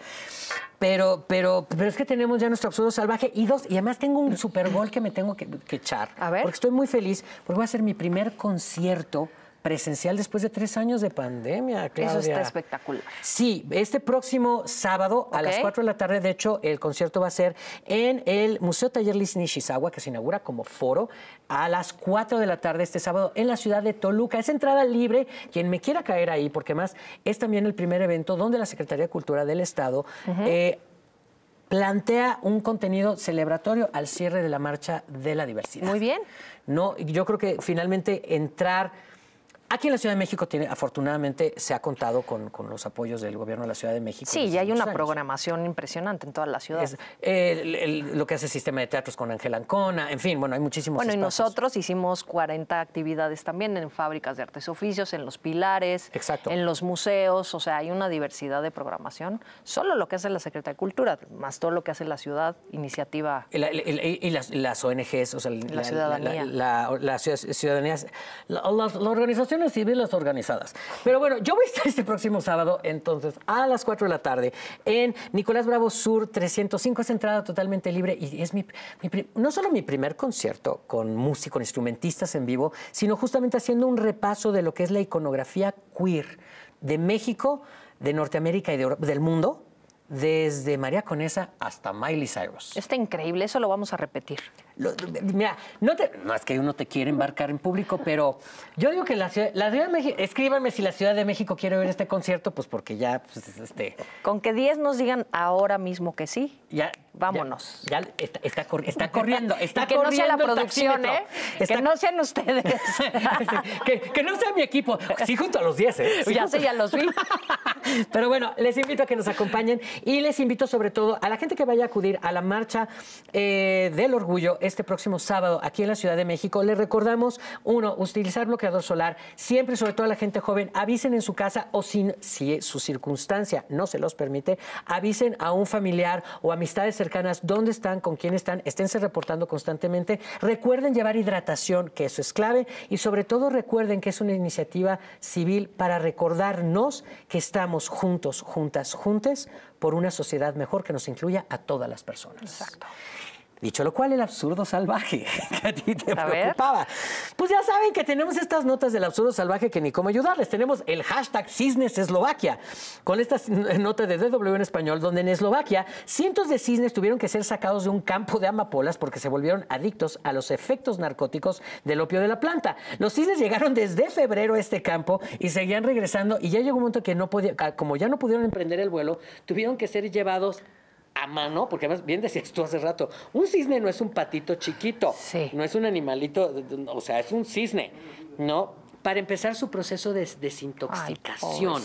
Pero, pero, pero es que tenemos ya nuestro absurdo salvaje y dos, y además tengo un super gol que me tengo que, echar. A ver. Porque estoy muy feliz, porque voy a hacer mi primer concierto presencial después de tres años de pandemia, Claudia. Eso está espectacular. Sí, este próximo sábado a las 4 de la tarde, de hecho, el concierto va a ser en el Museo Taller Liz Nishizawa, que se inaugura como foro, a las 4 de la tarde este sábado en la ciudad de Toluca. Es entrada libre, quien me quiera caer ahí, porque más es también el primer evento donde la Secretaría de Cultura del Estado... Eh, plantea un contenido celebratorio al cierre de la Marcha de la Diversidad. Muy bien. No, yo creo que finalmente entrar Aquí en la Ciudad de México tiene, afortunadamente, se ha contado con, los apoyos del gobierno de la Ciudad de México. Sí, y hay una programación impresionante en toda la ciudad. lo que hace el sistema de teatros con Ángel Ancona, en fin, bueno, hay muchísimos. Bueno, y nosotros hicimos 40 actividades también en fábricas de artes oficios, en los pilares, en los museos, o sea, hay una diversidad de programación. Solo lo que hace la Secretaría de Cultura, más todo lo que hace la ciudad, iniciativa. Y, las, ONGs, o sea, la, ciudadanía. La, la ciudadanía, la organización y civiles organizadas. Pero bueno, yo voy a estar este próximo sábado, entonces, a las 4 de la tarde, en Nicolás Bravo Sur 305. Es entrada totalmente libre y es mi, no solo mi primer concierto con músicos, con instrumentistas en vivo, sino justamente haciendo un repaso de lo que es la iconografía queer de México, de Norteamérica y del mundo, desde María Conesa hasta Miley Cyrus. Está increíble, eso lo vamos a repetir mira, no, te, es que uno te quiere embarcar en público, pero yo digo que la ciudad, de México, escríbanme si la Ciudad de México quiere ver este concierto, pues porque ya, pues, este... Con que 10 nos digan ahora mismo que sí, ya, vámonos. Ya, está, está, está, corriendo, está que no sea la producción, ¿eh? Que no sean ustedes. que, no sea mi equipo. Sí, junto a los 10, ¿eh? Sí, ya ya los vi. pero bueno, les invito a que nos acompañen y les invito sobre todo a la gente que vaya a acudir a la marcha eh, del orgullo este próximo sábado aquí en la Ciudad de México. les recordamos, uno, utilizar bloqueador solar. Siempre, sobre todo a la gente joven, avisen en su casa o sin, si su circunstancia no se los permite, avisen a un familiar o amistades cercanas dónde están, con quién están, esténse reportando constantemente. Recuerden llevar hidratación, que eso es clave, y sobre todo recuerden que es una iniciativa civil para recordarnos que estamos juntos, juntas, juntes, por una sociedad mejor que nos incluya a todas las personas. Exacto. Dicho lo cual, el absurdo salvaje que a ti te preocupaba. Pues ya saben que tenemos estas notas del absurdo salvaje que ni cómo ayudarles. Tenemos el hashtag Cisnes Eslovaquia, con esta nota de DW en español, donde en Eslovaquia cientos de cisnes tuvieron que ser sacados de un campo de amapolas porque se volvieron adictos a los efectos narcóticos del opio de la planta. Los cisnes llegaron desde febrero a este campo y seguían regresando y ya llegó un momento que no podía, como ya no pudieron emprender el vuelo, tuvieron que ser llevados a mano, porque además, bien decías tú hace rato, un cisne no es un patito chiquito, no es un animalito, o sea, es un cisne, ¿no? Para empezar su proceso de desintoxicación.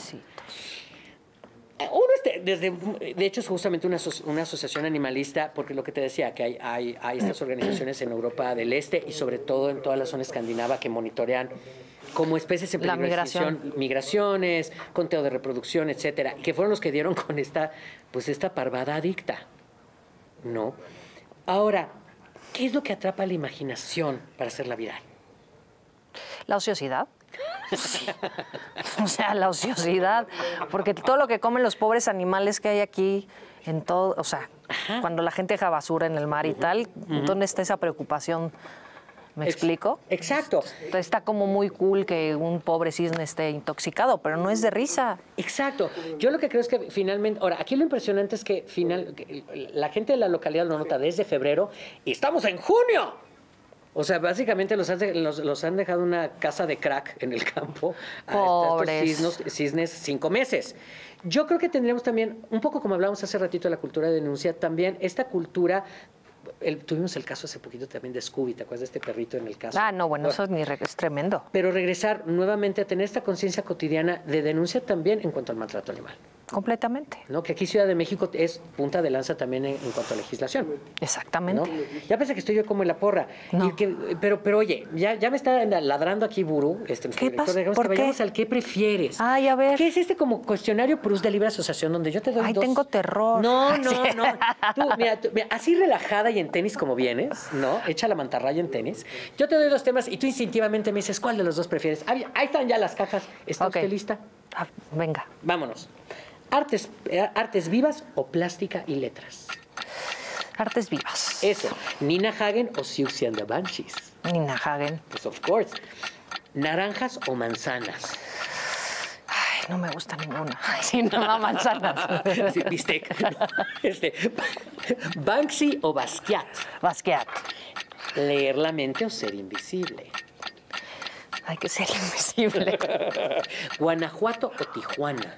uno este, desde, de hecho es justamente una, asociación animalista, porque lo que te decía, que hay, hay, hay, estas organizaciones en Europa del Este y sobre todo en toda la zona escandinava que monitorean como especies en peligro la migración. migraciones, conteo de reproducción, etcétera, que fueron los que dieron con esta, pues esta parvada adicta, ¿no? Ahora, ¿qué es lo que atrapa la imaginación para hacerla viral? La ociosidad. O sea, la ociosidad, porque todo lo que comen los pobres animales que hay aquí, en todo, o sea, cuando la gente deja basura en el mar y tal, ¿dónde está esa preocupación ¿Me explico? Exacto. Está como muy cool que un pobre cisne esté intoxicado, pero no es de risa. Exacto. Yo lo que creo es que finalmente, ahora, aquí lo impresionante es que, final, la gente de la localidad lo nota desde febrero y estamos en junio. O sea, básicamente los han, dejado una casa de crack en el campo a estos cisnes cinco meses. Yo creo que tendríamos también, un poco como hablábamos hace ratito de la cultura de denuncia, también esta cultura el, tuvimos el caso hace poquito también de Scooby, ¿te acuerdas de este perrito en el caso? Ah, no, bueno, ah. eso es, es tremendo. Pero regresar nuevamente a tener esta conciencia cotidiana de denuncia también en cuanto al maltrato animal. Completamente. ¿no? Que aquí Ciudad de México es punta de lanza también en, cuanto a legislación. Exactamente. Ya pensé que estoy yo como en la porra. pero, pero oye, ya, ya me está ladrando aquí Burú este, ¿qué pasa? ¿por este, ¿Qué pasa? ¿Por qué? al qué prefieres. Ay, a ver. ¿Qué es este como cuestionario plus de Libre Asociación donde yo te doy Ay, tengo terror. No, no, no. Tú, mira, así relajada y en tenis como vienes, ¿no? Echa la mantarraya en tenis. Yo te doy dos temas y tú instintivamente me dices, ¿cuál de los dos prefieres? Ahí, están ya las cajas. ¿Está usted lista? Ah, venga. Vámonos. Eh, artes, vivas o plástica y letras. Artes vivas. Eso. Nina Hagen o Siouxsie and the Banshees. Nina Hagen. Pues of course. Naranjas o manzanas Ay, no me gusta ninguna. Sí, no, manzanas. Sí, bistec. Este, Banksy o Basquiat. Basquiat. Leer la mente o ser invisible. Hay que ser invisible. Guanajuato o Tijuana.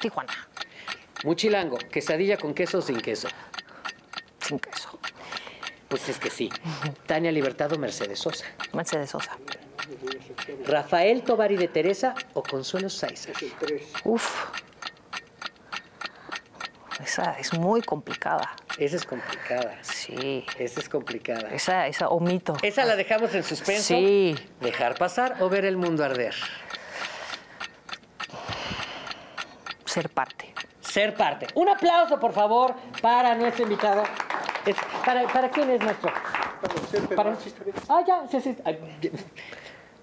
Tijuana. Muchilango, quesadilla con queso o sin queso. Sin queso. Pues es que sí. Tania Libertado, Mercedes Sosa. Mercedes Sosa. Rafael Tovari de Teresa o Consuelo Saiza. Uf. Esa es muy complicada. Esa es complicada. Sí. Esa es complicada. Esa, esa omito. Esa la dejamos en suspenso. Sí. Dejar pasar o ver el mundo arder. ser parte. Ser parte. Un aplauso, por favor, para nuestra invitada. para, quién es nuestro? Para, ah, ya, sí, sí.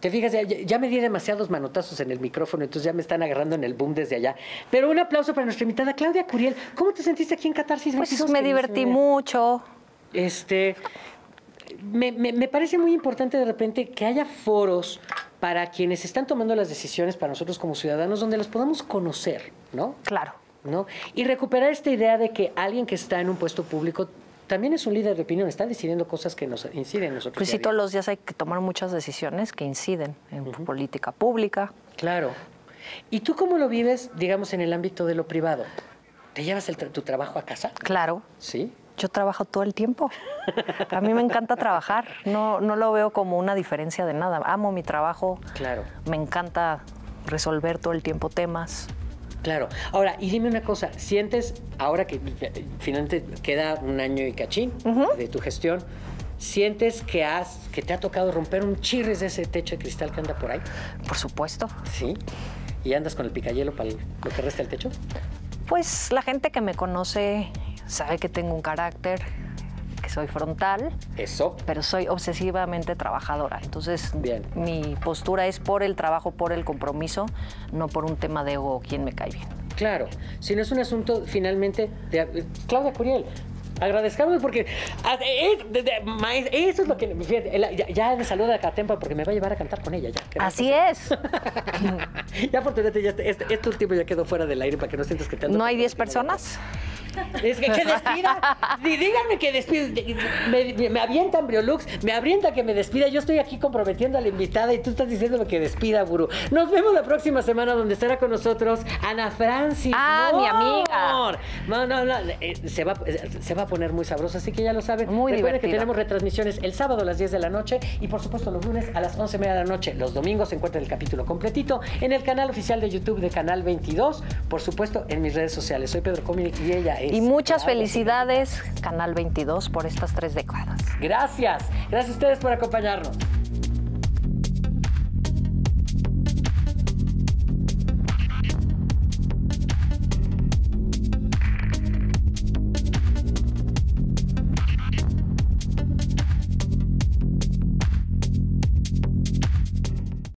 Te fijas, ya, me di demasiados manotazos en el micrófono, entonces ya me están agarrando en el boom desde allá. Pero un aplauso para nuestra invitada Claudia Curiel. ¿Cómo te sentiste aquí en Catarsis? Pues me divertí mucho. Este, me parece muy importante de repente que haya foros para quienes están tomando las decisiones para nosotros como ciudadanos, donde las podamos conocer, ¿no? Claro. ¿No? Y recuperar esta idea de que alguien que está en un puesto público también es un líder de opinión, está decidiendo cosas que nos inciden en nosotros. Pues sí, todos los días hay que tomar muchas decisiones que inciden en política pública. Claro. ¿Y tú cómo lo vives, digamos, en el ámbito de lo privado? ¿Te llevas tu trabajo a casa? Claro. ¿Sí? yo trabajo todo el tiempo. A mí me encanta trabajar. No, no lo veo como una diferencia de nada. Amo mi trabajo. Claro. Me encanta resolver todo el tiempo temas. Claro. Ahora, y dime una cosa, ¿sientes, ahora que finalmente queda un año y cachín de tu gestión, ¿sientes que, has, que te ha tocado romper un chirris de ese techo de cristal que anda por ahí? Por supuesto. Sí. ¿Y andas con el picayelo para lo que resta el techo? Pues la gente que me conoce sabe que tengo un carácter, que soy frontal. Eso. Pero soy obsesivamente trabajadora. Entonces, mi postura es por el trabajo, por el compromiso, no por un tema de ego o quién me cae bien. Claro, si no es un asunto finalmente Claudia Curiel. Agradezcamos porque ah, eso es lo que ya, ya, saluda a Catempa porque me va a llevar a cantar con ella ya. Así es. ya afortunadamente ya este, este, último ya quedó fuera del aire para que no sientas que te ando No hay 10 personas. Es que, despida. Díganme que despida. Me, avientan Briolux me avienta que me despida. Yo estoy aquí comprometiendo a la invitada y tú estás diciéndome que despida, Burú. Nos vemos la próxima semana donde estará con nosotros Ana Francis. Ah, mi amiga. No, no, no. Eh, eh, se va, a poner muy sabroso, así que ya lo saben. Muy Recuerden que tenemos retransmisiones el sábado a las 10 de la noche y por supuesto los lunes a las 11 de la noche. Los domingos se encuentra el capítulo completito en el canal oficial de YouTube de Canal 22. Por supuesto, en mis redes sociales. Soy Pedro Comini y ella y muchas felicidades, Canal 22, por estas tres décadas. Gracias. Gracias a ustedes por acompañarnos.